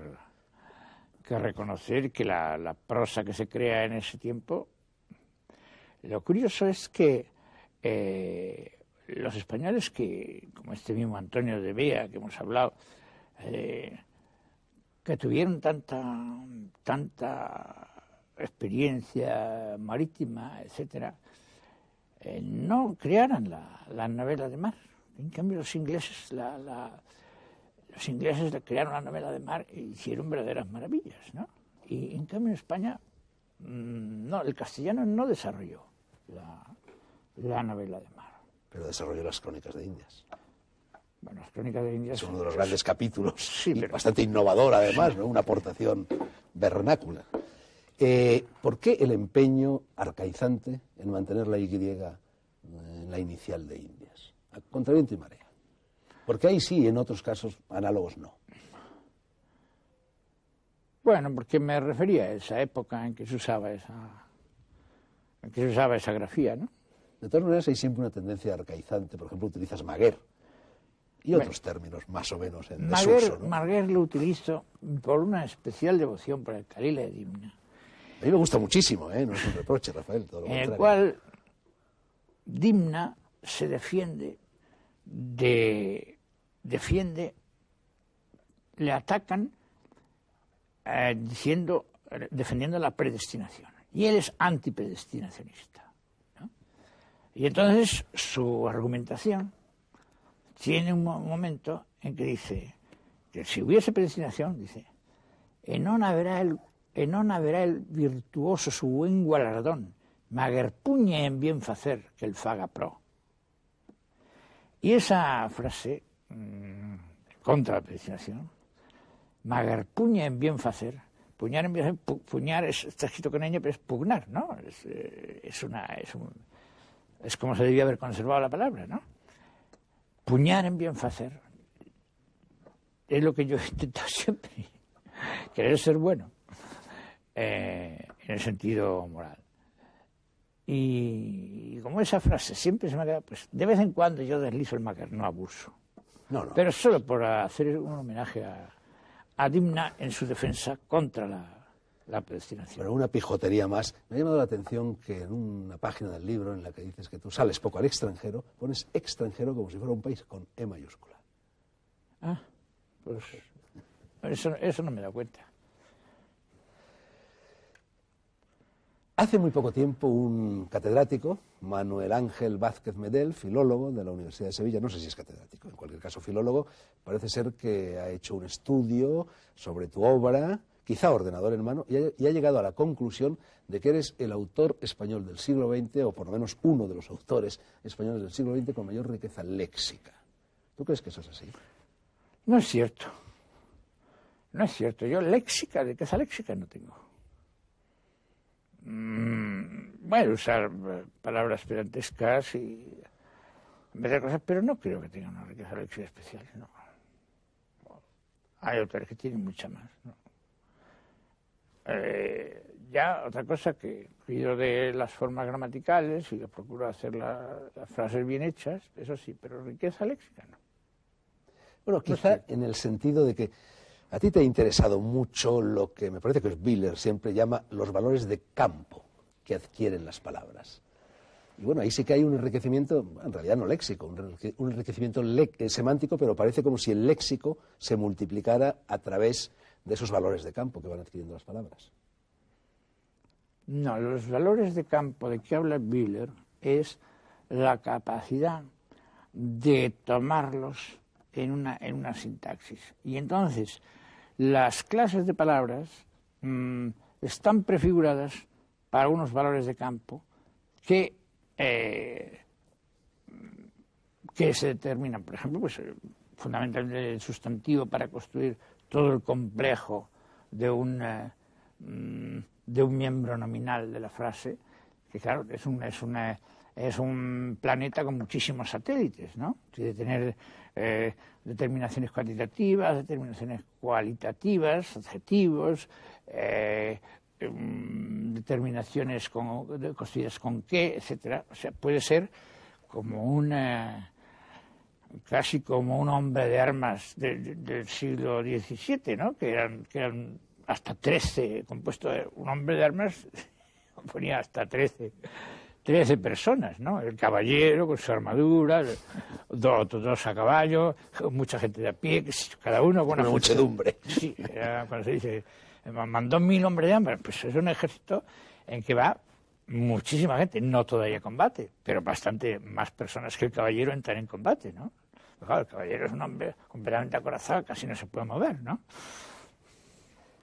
que reconocer que la, prosa que se crea en ese tiempo. Lo curioso es que eh, los españoles que, como este mismo Antonio de Bea que hemos hablado, eh, que tuvieron tanta, tanta experiencia marítima, etcétera, eh, no crearon la, novela de mar. En cambio, los ingleses los ingleses crearon la novela de mar e hicieron verdaderas maravillas, ¿no? Y en cambio en España, mm, no, el castellano no desarrolló la novela de mar pero desarrolló las crónicas de Indias. Bueno, las crónicas de Indias... Es uno de los pues grandes capítulos, bastante innovador además, ¿no? una aportación vernácula. Eh, ¿Por qué el empeño arcaizante en mantener la Y en la inicial de Indias? Contra viento y marea. Porque ahí sí, en otros casos análogos no. Bueno, porque me refería a esa época en que se usaba esa, que se usaba esa grafía, ¿no? De todas maneras, hay siempre una tendencia arcaizante. Por ejemplo, utilizas maguer y otros términos más o menos en desuso. ¿no? maguer lo utilizo por una especial devoción para el Calila de Dimna. A mí me gusta muchísimo, ¿eh? no es un reproche, Rafael. en el cual Dimna se defiende de defiende le atacan eh, diciendo defendiendo la predestinación y él es antipredestinacionista y entonces su argumentación tiene un momento en que dice que si hubiese predestinación, dice, enona verá el, el virtuoso su buen galardón magerpuñe en bien facer que el faga pro. Y esa frase mm, contra la predestinación, magerpuñe en bien facer, puñar en puñar es, está escrito con ella pero es pugnar, ¿no? Es, eh, es una, es como se debía haber conservado la palabra, ¿no? Puñar en bienfacer es lo que yo he intentado siempre, querer ser bueno eh, en el sentido moral. Y, como esa frase siempre se me ha quedado, pues de vez en cuando yo deslizo el macar, no abuso. No, Pero solo por hacer un homenaje a, a Dimna en su defensa contra la pero una pijotería más. Me ha llamado la atención que en una página del libro en la que dices que tú sales poco al extranjero, pones extranjero como si fuera un país con E mayúscula. Ah, pues eso, eso no me da cuenta. Hace muy poco tiempo un catedrático, Manuel Ángel Vázquez Medel, filólogo de la Universidad de Sevilla, no sé si es catedrático, en cualquier caso filólogo, parece ser que ha hecho un estudio sobre tu obra, quizá ordenador en mano, y ha, llegado a la conclusión de que eres el autor español del siglo XX, o por lo menos uno de los autores españoles del siglo XX con mayor riqueza léxica. ¿Tú crees que eso es así? No es cierto. No es cierto. Yo léxica, riqueza léxica no tengo. Mm, voy a usar eh, palabras pedantescas y cosas, pero no creo que tenga una riqueza léxica especial, no. Hay autores que tienen mucha más, ¿no? Eh, ya otra cosa que cuido de las formas gramaticales y que procuro hacer las frases bien hechas, eso sí, pero riqueza léxica no. Bueno, quizá en el sentido de que a ti te ha interesado mucho lo que me parece que es Biller siempre llama los valores de campo que adquieren las palabras. Y bueno, ahí sí que hay un enriquecimiento, en realidad no léxico, un enriquecimiento eh, semántico, pero parece como si el léxico se multiplicara a través de esos valores de campo que van adquiriendo las palabras. No, los valores de campo de que habla Biller es la capacidad de tomarlos en una, sintaxis. Y entonces, las clases de palabras mm, están prefiguradas para unos valores de campo que, eh, que se determinan, por ejemplo, pues, eh, fundamentalmente el sustantivo para construir todo el complejo de un, mm, de un miembro nominal de la frase, que claro, es un, es una, es un planeta con muchísimos satélites, ¿no? Tiene que tener eh, determinaciones cuantitativas, determinaciones cualitativas, adjetivos, eh, mm, determinaciones con, construidas con qué, etcétera. O sea, puede ser como una casi como un hombre de armas del siglo XVII, ¿no? que, eran, hasta 13, compuesto de un hombre de armas, ponía hasta 13, personas, ¿no? el caballero con su armadura, dos, a caballo, mucha gente de a pie, cada uno con una pues, muchedumbre. Eh, sí, cuando se dice, mandó mil hombres de armas, pues es un ejército en que va muchísima gente, no todavía combate, pero bastante más personas que el caballero entran en combate, ¿no? el caballero es un hombre completamente acorazado, casi no se puede mover, ¿no?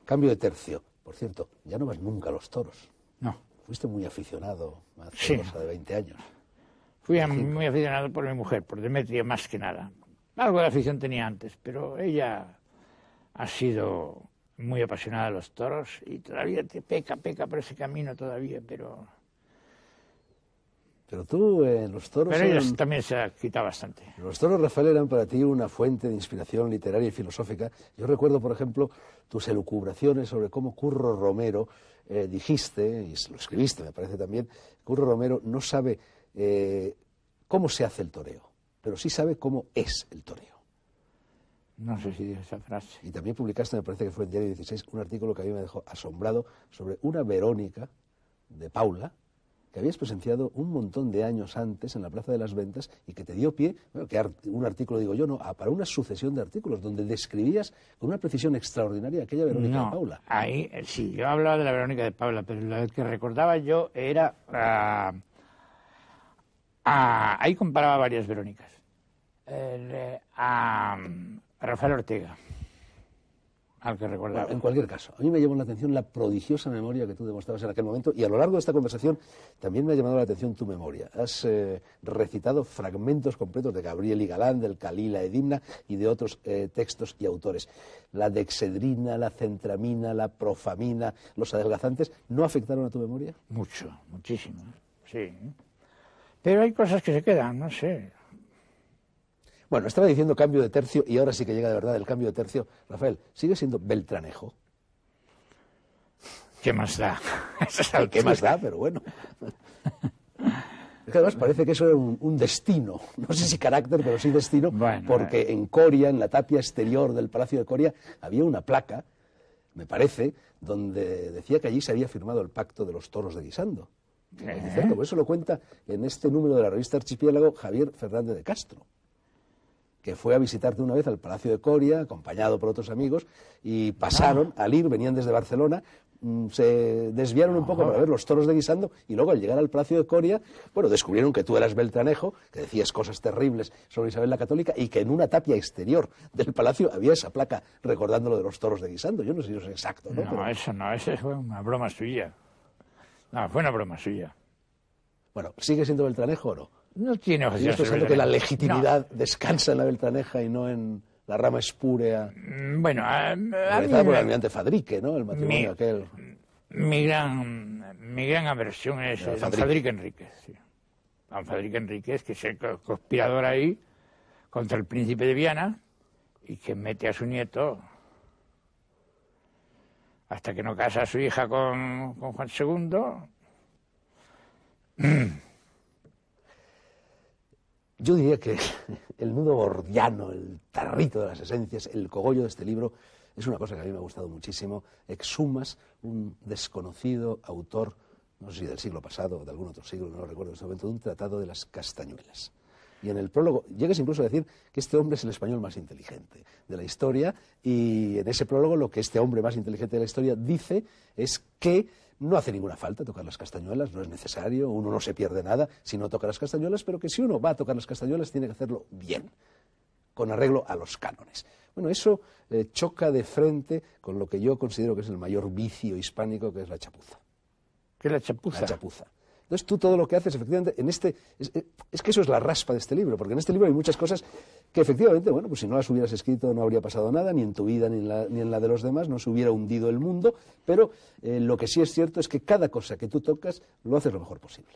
Cambio de tercio. Por cierto, ya no vas nunca a los toros. No. Fuiste muy aficionado hace cosa de 20 años. Fui muy aficionado por mi mujer, por Demetria más que nada. Algo de afición tenía antes, pero ella ha sido muy apasionada de los toros y todavía te peca, peca por ese camino todavía, pero... Pero tú, en eh, los toros... Pero ellos también se ha quitado bastante. Los toros, Rafael, eran para ti una fuente de inspiración literaria y filosófica. Yo recuerdo, por ejemplo, tus elucubraciones sobre cómo Curro Romero eh, dijiste, y lo escribiste, me parece también, Curro Romero no sabe eh, cómo se hace el toreo, pero sí sabe cómo es el toreo. No sé si dije esa frase. Y también publicaste, me parece que fue en Diario 16, un artículo que a mí me dejó asombrado sobre una Verónica de Paula que habías presenciado un montón de años antes en la Plaza de las Ventas y que te dio pie, bueno, que un artículo, digo yo, no, para una sucesión de artículos donde describías con una precisión extraordinaria aquella Verónica de Paula. Ahí, sí, yo hablaba de la Verónica de Paula, pero la que recordaba yo era... Ah, ah, ahí comparaba varias Verónicas. Eh, Rafael Ortega, al que recordar. en cualquier caso, a mí me llamó la atención la prodigiosa memoria que tú demostrabas en aquel momento y a lo largo de esta conversación también me ha llamado la atención tu memoria. Has eh, recitado fragmentos completos de Gabriel y Galán, del la Edimna y de otros eh, textos y autores. La dexedrina, la centramina, la profamina, los adelgazantes, ¿no afectaron a tu memoria? Mucho, muchísimo, sí. Pero hay cosas que se quedan, no sé. Bueno, estaba diciendo cambio de tercio y ahora sí que llega de verdad el cambio de tercio. Rafael, ¿sigue siendo Beltranejo? ¿Qué más da? ¿Qué más da? Pero bueno. Es que además parece que eso era un, destino, no sé si carácter, pero sí destino, porque eh. en Coria, en la tapia exterior del Palacio de Coria, había una placa, me parece, donde decía que allí se había firmado el pacto de los toros de Guisando. Eh. Pues eso lo cuenta en este número de la revista Archipiélago Javier Fernández de Castro que fue a visitarte una vez al Palacio de Coria, acompañado por otros amigos, y ah. pasaron al ir, venían desde Barcelona, mm, se desviaron un poco para ver los toros de guisando y luego al llegar al Palacio de Coria, bueno, descubrieron que tú eras Beltranejo, que decías cosas terribles sobre Isabel la Católica y que en una tapia exterior del palacio había esa placa recordándolo de los toros de guisando. Yo no sé si eso es exacto, ¿no? No, eso no, eso fue una broma suya. No, fue una broma suya. Bueno, ¿sigue siendo Beltranejo o no? No tiene Yo estoy que la legitimidad descansa en la Beltraneja y no en la rama espúrea. Mm, bueno, a, a mí, por el almirante Fadrique, ¿no? El matrimonio mi, aquel. Mi gran, mi gran aversión es don Fadrique. Enríquez. Sí. Don Fadrique Enríquez, que es el conspirador ahí contra el príncipe de Viana y que mete a su nieto hasta que no casa a su hija con, con Juan II. Yo diría que el nudo gordiano, el tarrito de las esencias, el cogollo de este libro, es una cosa que a mí me ha gustado muchísimo. Exhumas, un desconocido autor, no sé si del siglo pasado o de algún otro siglo, no lo recuerdo en este momento, de un tratado de las castañuelas. Y en el prólogo llegas incluso a decir que este hombre es el español más inteligente de la historia y en ese prólogo lo que este hombre más inteligente de la historia dice es que no hace ninguna falta tocar las castañuelas, no es necesario, uno no se pierde nada si no toca las castañuelas, pero que si uno va a tocar las castañuelas tiene que hacerlo bien, con arreglo a los cánones. Bueno, eso eh, choca de frente con lo que yo considero que es el mayor vicio hispánico, que es la chapuza. ¿Qué es la chapuza? La chapuza. Entonces tú todo lo que haces, efectivamente, en este... Eh, es, que eso es la raspa de este libro, porque en este libro hay muchas cosas que efectivamente, bueno, pues si no las hubieras escrito no habría pasado nada, ni en tu vida, ni en la, ni en la de los demás, no se hubiera hundido el mundo, pero eh, lo que sí es cierto es que cada cosa que tú tocas lo haces lo mejor posible.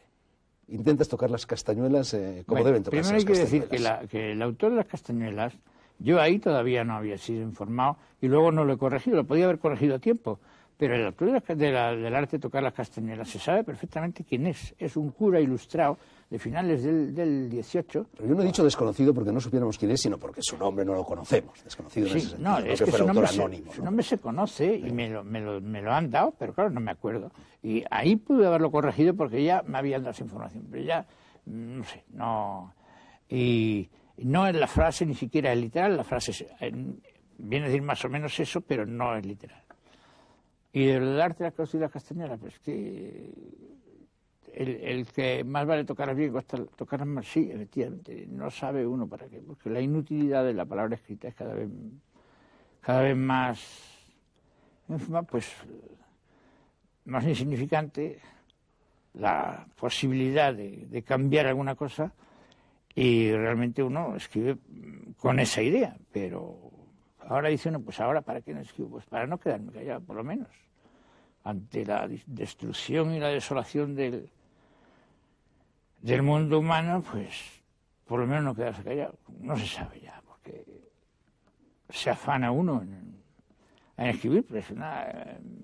Intentas tocar las castañuelas eh, como deben tocarse Primero hay que decir que, que el autor de las castañuelas, yo ahí todavía no había sido informado y luego no lo he corregido, lo podía haber corregido a tiempo, pero el autor del arte de tocar las castañuelas se sabe perfectamente quién es. Es un cura ilustrado de finales del, del 18. yo no he dicho desconocido porque no supiéramos quién es, sino porque su nombre no lo conocemos. Desconocido en ese sentido, no, es que su nombre, anónimo, su nombre se conoce y me, lo, han dado, pero claro, no me acuerdo. Y ahí pude haberlo corregido porque ya me habían dado esa información, pero ya, no sé, no... Y no es la frase ni siquiera es literal, la frase eh, viene a decir más o menos eso, pero no es literal. Y el arte de la clausura castañera, pues que el, que más vale tocar bien hasta tocar mal, sí, efectivamente, no sabe uno para qué, porque la inutilidad de la palabra escrita es cada vez, cada vez más, pues, más insignificante, la posibilidad de, de cambiar alguna cosa, y realmente uno escribe con esa idea, pero ahora dice uno, pues ahora para qué no escribo, pues para no quedarme callado, por lo menos ante la destrucción y la desolación del, del mundo humano, pues por lo menos no quedarse callado. No se sabe ya, porque se afana uno en, escribir, pero es una... Em,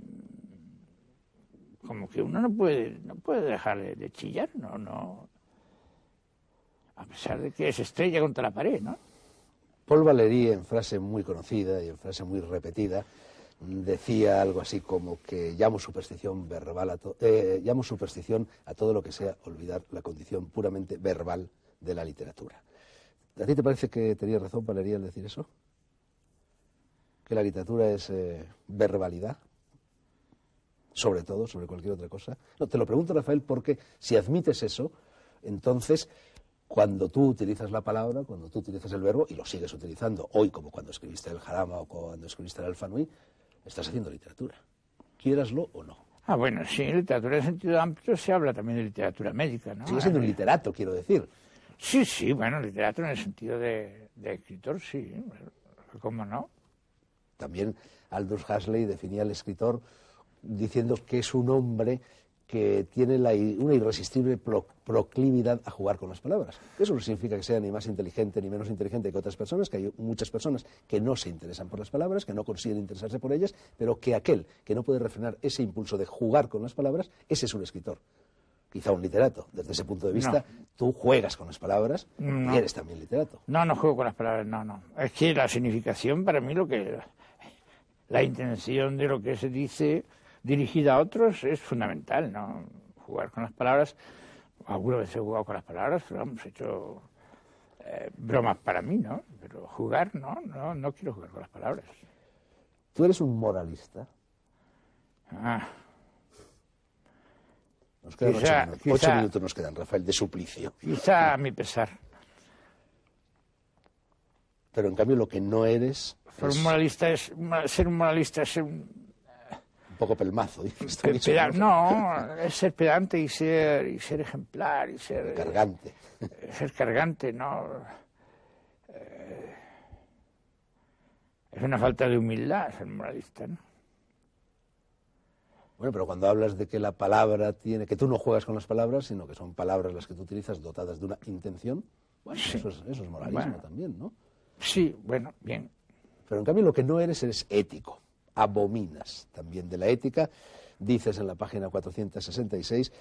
como que uno no puede, no puede dejar de, chillar, no, no. A pesar de que se estrella contra la pared, ¿no? Paul Valéry, en frase muy conocida y en frase muy repetida, decía algo así como que llamo superstición verbal a eh, llamo superstición a todo lo que sea olvidar la condición puramente verbal de la literatura. ¿A ti te parece que tenía razón Valeria en decir eso? Que la literatura es eh, verbalidad, sobre todo, sobre cualquier otra cosa. No, te lo pregunto, Rafael, porque si admites eso, entonces cuando tú utilizas la palabra, cuando tú utilizas el verbo y lo sigues utilizando hoy, como cuando escribiste el Jarama o cuando escribiste el Alfanui, estás haciendo literatura, quieraslo o no. Ah, bueno, sí, literatura en sentido amplio se habla también de literatura médica, ¿no? Sigue siendo un eh, literato, quiero decir. Sí, sí, bueno, literato en el sentido de, de escritor, sí, ¿cómo no? También Aldous Huxley definía al escritor diciendo que es un hombre que tiene una irresistible proclividad a jugar con las palabras. Eso no significa que sea ni más inteligente ni menos inteligente que otras personas, que hay muchas personas que no se interesan por las palabras, que no consiguen interesarse por ellas, pero que aquel que no puede refrenar ese impulso de jugar con las palabras, ese es un escritor quizá un literato. Desde ese punto de vista, tú juegas con las palabras y eres también literato. No, no juego con las palabras, no, no. Es que la significación para mí lo que... La intención de lo que se dice dirigida a otros es fundamental, ¿no? Jugar con las palabras. Algunas veces he jugado con las palabras, pero hemos hecho eh, bromas para mí, ¿no? Pero jugar, no, no, no quiero jugar con las palabras. ¿Tú eres un moralista? Ah. Nos quedan ocho, minutos. nos quedan, Rafael, de suplicio. Quizá a mi pesar. Pero en cambio lo que no eres... moralista es, ser un moralista es ser un poco pelmazo. no, es ser pedante y ser, y ser ejemplar. y ser Cargante. Eh, ser cargante, no. Eh, es una falta de humildad ser moralista, ¿no? Bueno, pero cuando hablas de que la palabra tiene, que tú no juegas con las palabras, sino que son palabras las que tú utilizas dotadas de una intención, bueno, eso, es, moralismo también, ¿no? Sí, bueno, bien. Pero en cambio lo que no eres eres ético abominas también de la ética. Dices en la página 466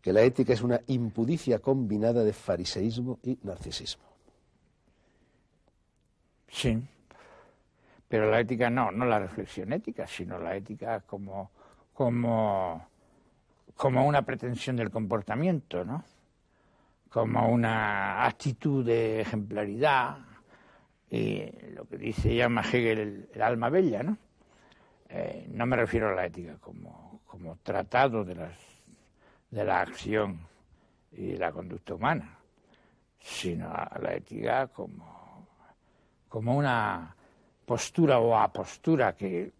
que la ética es una impudicia combinada de fariseísmo y narcisismo. Sí, pero la ética no, no la reflexión ética, sino la ética como, como, como una pretensión del comportamiento, ¿no? como una actitud de ejemplaridad, y eh, lo que dice llama Hegel el alma bella, ¿no? Eh, no me refiero a la ética como, como tratado de, las, de la acción y la conducta humana, sino a la ética como, como una postura o apostura que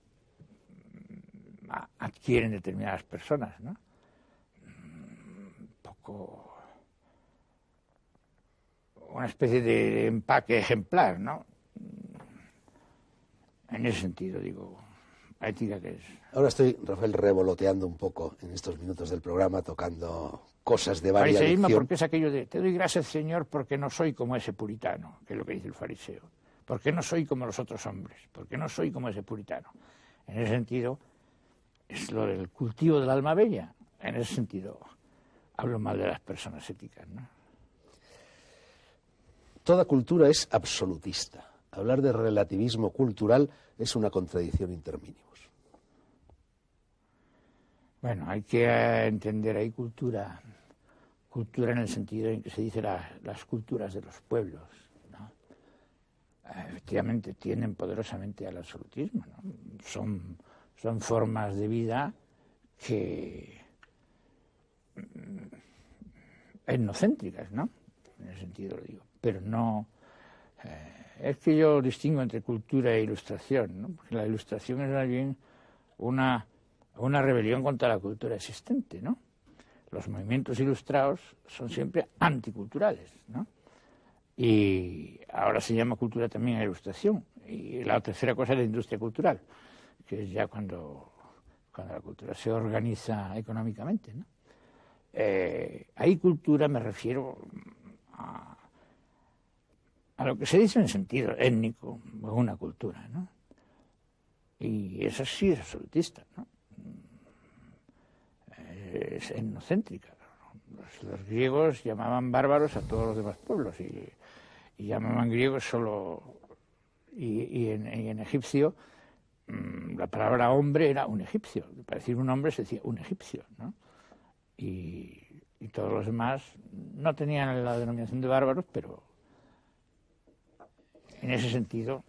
mm, adquieren determinadas personas, ¿no? Mm, un poco una especie de empaque ejemplar, ¿no? Mm, en ese sentido, digo, Ahora estoy, Rafael, revoloteando un poco en estos minutos del programa, tocando cosas de varias Fariseísmo porque es aquello de, te doy gracias, Señor, porque no soy como ese puritano, que es lo que dice el fariseo. Porque no soy como los otros hombres, porque no soy como ese puritano. En ese sentido, es lo del cultivo del alma bella. En ese sentido, hablo mal de las personas éticas, Toda cultura es absolutista. Hablar de relativismo cultural es una contradicción intermínima. Bueno, hay que entender, ahí cultura, cultura en el sentido en que se dice las culturas de los pueblos. ¿no? Efectivamente, tienden poderosamente al absolutismo. ¿no? Son, son formas de vida que mm, etnocéntricas, ¿no? En el sentido lo digo. Pero no. Eh, es que yo distingo entre cultura e ilustración, ¿no? Porque la ilustración es alguien... una una rebelión contra la cultura existente, ¿no? Los movimientos ilustrados son siempre anticulturales, ¿no? Y ahora se llama cultura también a ilustración. Y la tercera cosa es la industria cultural, que es ya cuando, la cultura se organiza económicamente, ¿no? Eh, ahí cultura me refiero a, lo que se dice en sentido étnico, una cultura, ¿no? Y eso sí es absolutista, ¿no? es etnocéntrica. Los, griegos llamaban bárbaros a todos los demás pueblos y, llamaban griegos solo. Y, en, egipcio mm, la palabra hombre era un egipcio. Para decir un hombre se decía un egipcio. ¿no? Y, todos los demás no tenían la denominación de bárbaros, pero en ese sentido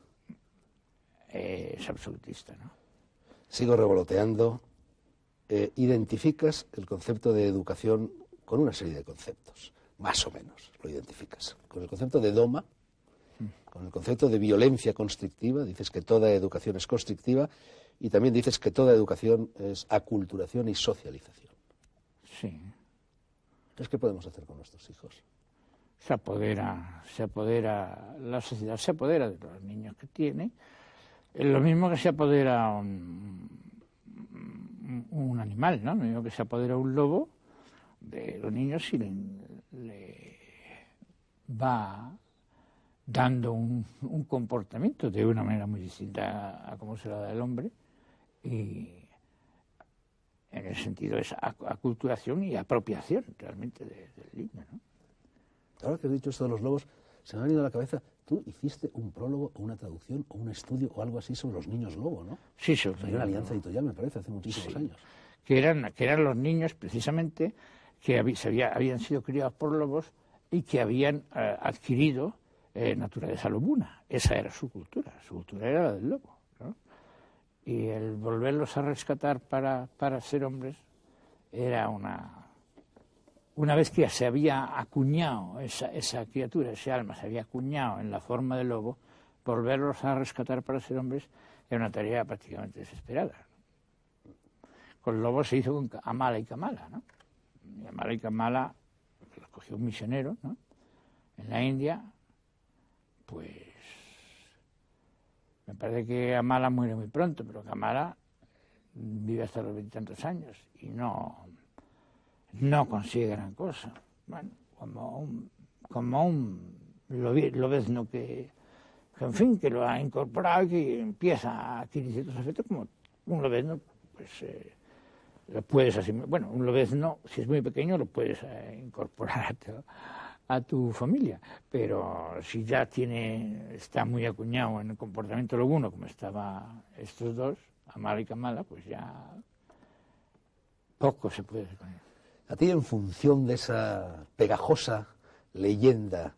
eh, es absolutista. ¿no? Sigo revoloteando eh, identificas el concepto de educación con una serie de conceptos, más o menos lo identificas. Con el concepto de doma, con el concepto de violencia constrictiva, dices que toda educación es constrictiva y también dices que toda educación es aculturación y socialización. Sí. ¿qué podemos hacer con nuestros hijos? Se apodera, se apodera, la sociedad se apodera de los niños que tiene, lo mismo que se apodera un, un animal, ¿no? Lo digo que se apodera un lobo de los niños y le, va dando un, comportamiento de una manera muy distinta a, como se lo da el hombre y en el sentido de esa aculturación y apropiación realmente del niño. ¿no? Ahora que he dicho esto de los lobos, se me ha venido a la cabeza Tú hiciste un prólogo o una traducción o un estudio o algo así sobre los niños lobo, ¿no? Sí, sí. Hay una alianza editorial, me parece, hace muchísimos años. Que eran, que eran los niños, precisamente, que habían sido criados por lobos y que habían eh, adquirido eh, naturaleza lobuna. Esa era su cultura, su cultura era la del lobo. Y el volverlos a rescatar para, para ser hombres era una, una vez que se había acuñado esa, criatura, ese alma, se había acuñado en la forma de lobo, volverlos a rescatar para ser hombres era una tarea prácticamente desesperada. Con lobo se hizo con Amala y Kamala, ¿no? Y Amala y Kamala los cogió un misionero, ¿no? En la India, pues me parece que Amala muere muy pronto, pero Kamala vive hasta los veintitantos años y no no consigue gran cosa. Bueno, como un, como un lobezno que, en fin, que lo ha incorporado y que empieza a tener ciertos efectos, como un lobezno, pues eh, lo puedes asimilar. Bueno, un lobezno, si es muy pequeño, lo puedes eh, incorporar a tu, familia, pero si ya tiene, está muy acuñado en el comportamiento alguno, como estaba estos dos, Amala y Kamala, pues ya poco se puede a ti, en función de esa pegajosa leyenda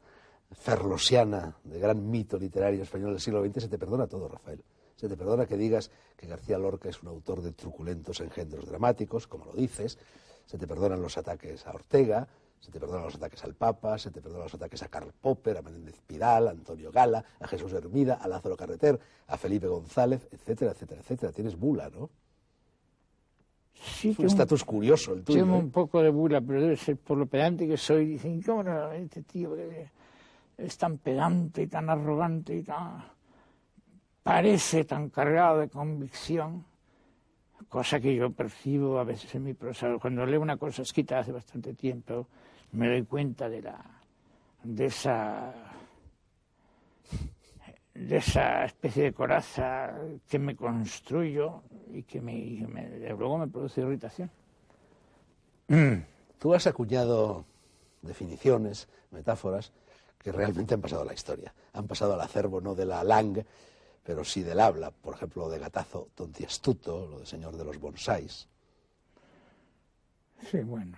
ferlosiana de gran mito literario español del siglo XX, se te perdona todo, Rafael. Se te perdona que digas que García Lorca es un autor de truculentos engendros dramáticos, como lo dices. Se te perdonan los ataques a Ortega, se te perdonan los ataques al Papa, se te perdonan los ataques a Karl Popper, a Menéndez Pidal, a Antonio Gala, a Jesús Hermida, a Lázaro Carreter, a Felipe González, etcétera, etcétera, etcétera. Tienes bula, ¿no? Sí, estatus curioso el tuyo. Tengo ¿eh? un poco de burla, pero debe ser por lo pedante que soy. Dicen, ¿cómo no? Este tío es tan pedante y tan arrogante y tan. parece tan cargado de convicción, cosa que yo percibo a veces en mi prosa. Cuando leo una cosa escrita hace bastante tiempo, me doy cuenta de, la, de esa de esa especie de coraza que me construyo y que luego me produce irritación. Mm. Tú has acuñado definiciones, metáforas, que realmente han pasado a la historia. Han pasado al acervo no de la lang, pero sí del habla. Por ejemplo, de gatazo tontiastuto, lo de señor de los bonsáis. Sí, bueno.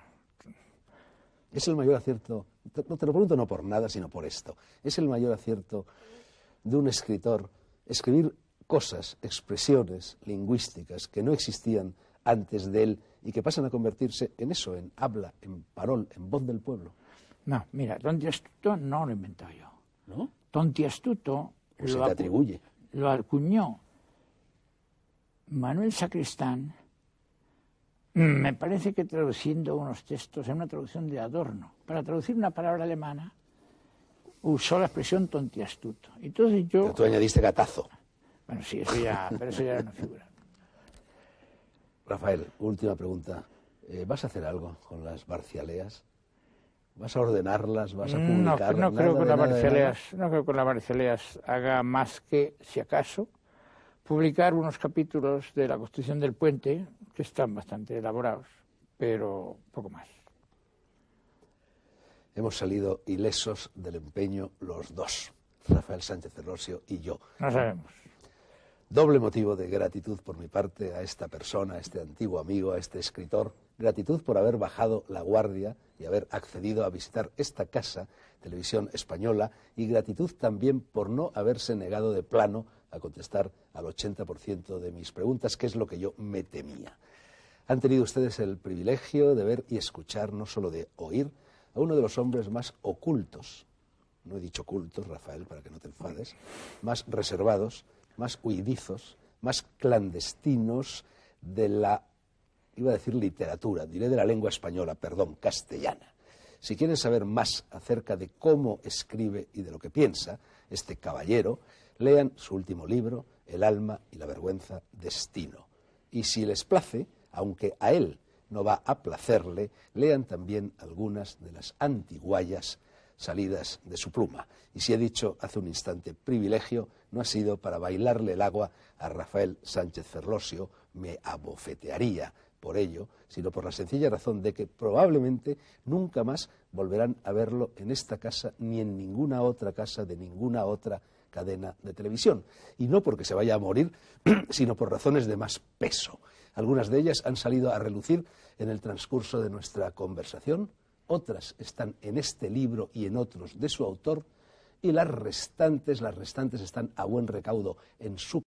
Es el mayor acierto, no te lo pregunto no por nada, sino por esto. Es el mayor acierto de un escritor escribir cosas, expresiones lingüísticas que no existían antes de él y que pasan a convertirse en eso, en habla, en parol, en voz del pueblo. No, mira, Tontiastuto no lo inventó yo. ¿No? Don lo, atribuye. lo acuñó Manuel Sacristán, me parece que traduciendo unos textos en una traducción de Adorno, para traducir una palabra alemana usó la expresión tontiastuto. Entonces yo... tú añadiste gatazo. Bueno, sí, eso ya, pero eso ya era una figura. Rafael, última pregunta. Eh, ¿Vas a hacer algo con las barcialeas? ¿Vas a ordenarlas? ¿Vas a publicarlas? No, no creo, que no creo que con las barcialeas haga más que, si acaso, publicar unos capítulos de la construcción del puente que están bastante elaborados, pero poco más hemos salido ilesos del empeño los dos, Rafael Sánchez cerrosio y yo. No sabemos. Doble motivo de gratitud por mi parte a esta persona, a este antiguo amigo, a este escritor. Gratitud por haber bajado la guardia y haber accedido a visitar esta casa, televisión española, y gratitud también por no haberse negado de plano a contestar al 80% de mis preguntas, que es lo que yo me temía. Han tenido ustedes el privilegio de ver y escuchar, no solo de oír, a uno de los hombres más ocultos, no he dicho ocultos, Rafael, para que no te enfades, más reservados, más huidizos, más clandestinos de la, iba a decir literatura, diré de la lengua española, perdón, castellana. Si quieren saber más acerca de cómo escribe y de lo que piensa este caballero, lean su último libro, El alma y la vergüenza, Destino. Y si les place, aunque a él no va a placerle, lean también algunas de las antiguallas salidas de su pluma. Y si he dicho hace un instante privilegio, no ha sido para bailarle el agua a Rafael Sánchez Ferlosio, me abofetearía por ello, sino por la sencilla razón de que probablemente nunca más volverán a verlo en esta casa ni en ninguna otra casa de ninguna otra cadena de televisión. Y no porque se vaya a morir, sino por razones de más peso. Algunas de ellas han salido a relucir en el transcurso de nuestra conversación, otras están en este libro y en otros de su autor, y las restantes, las restantes están a buen recaudo en su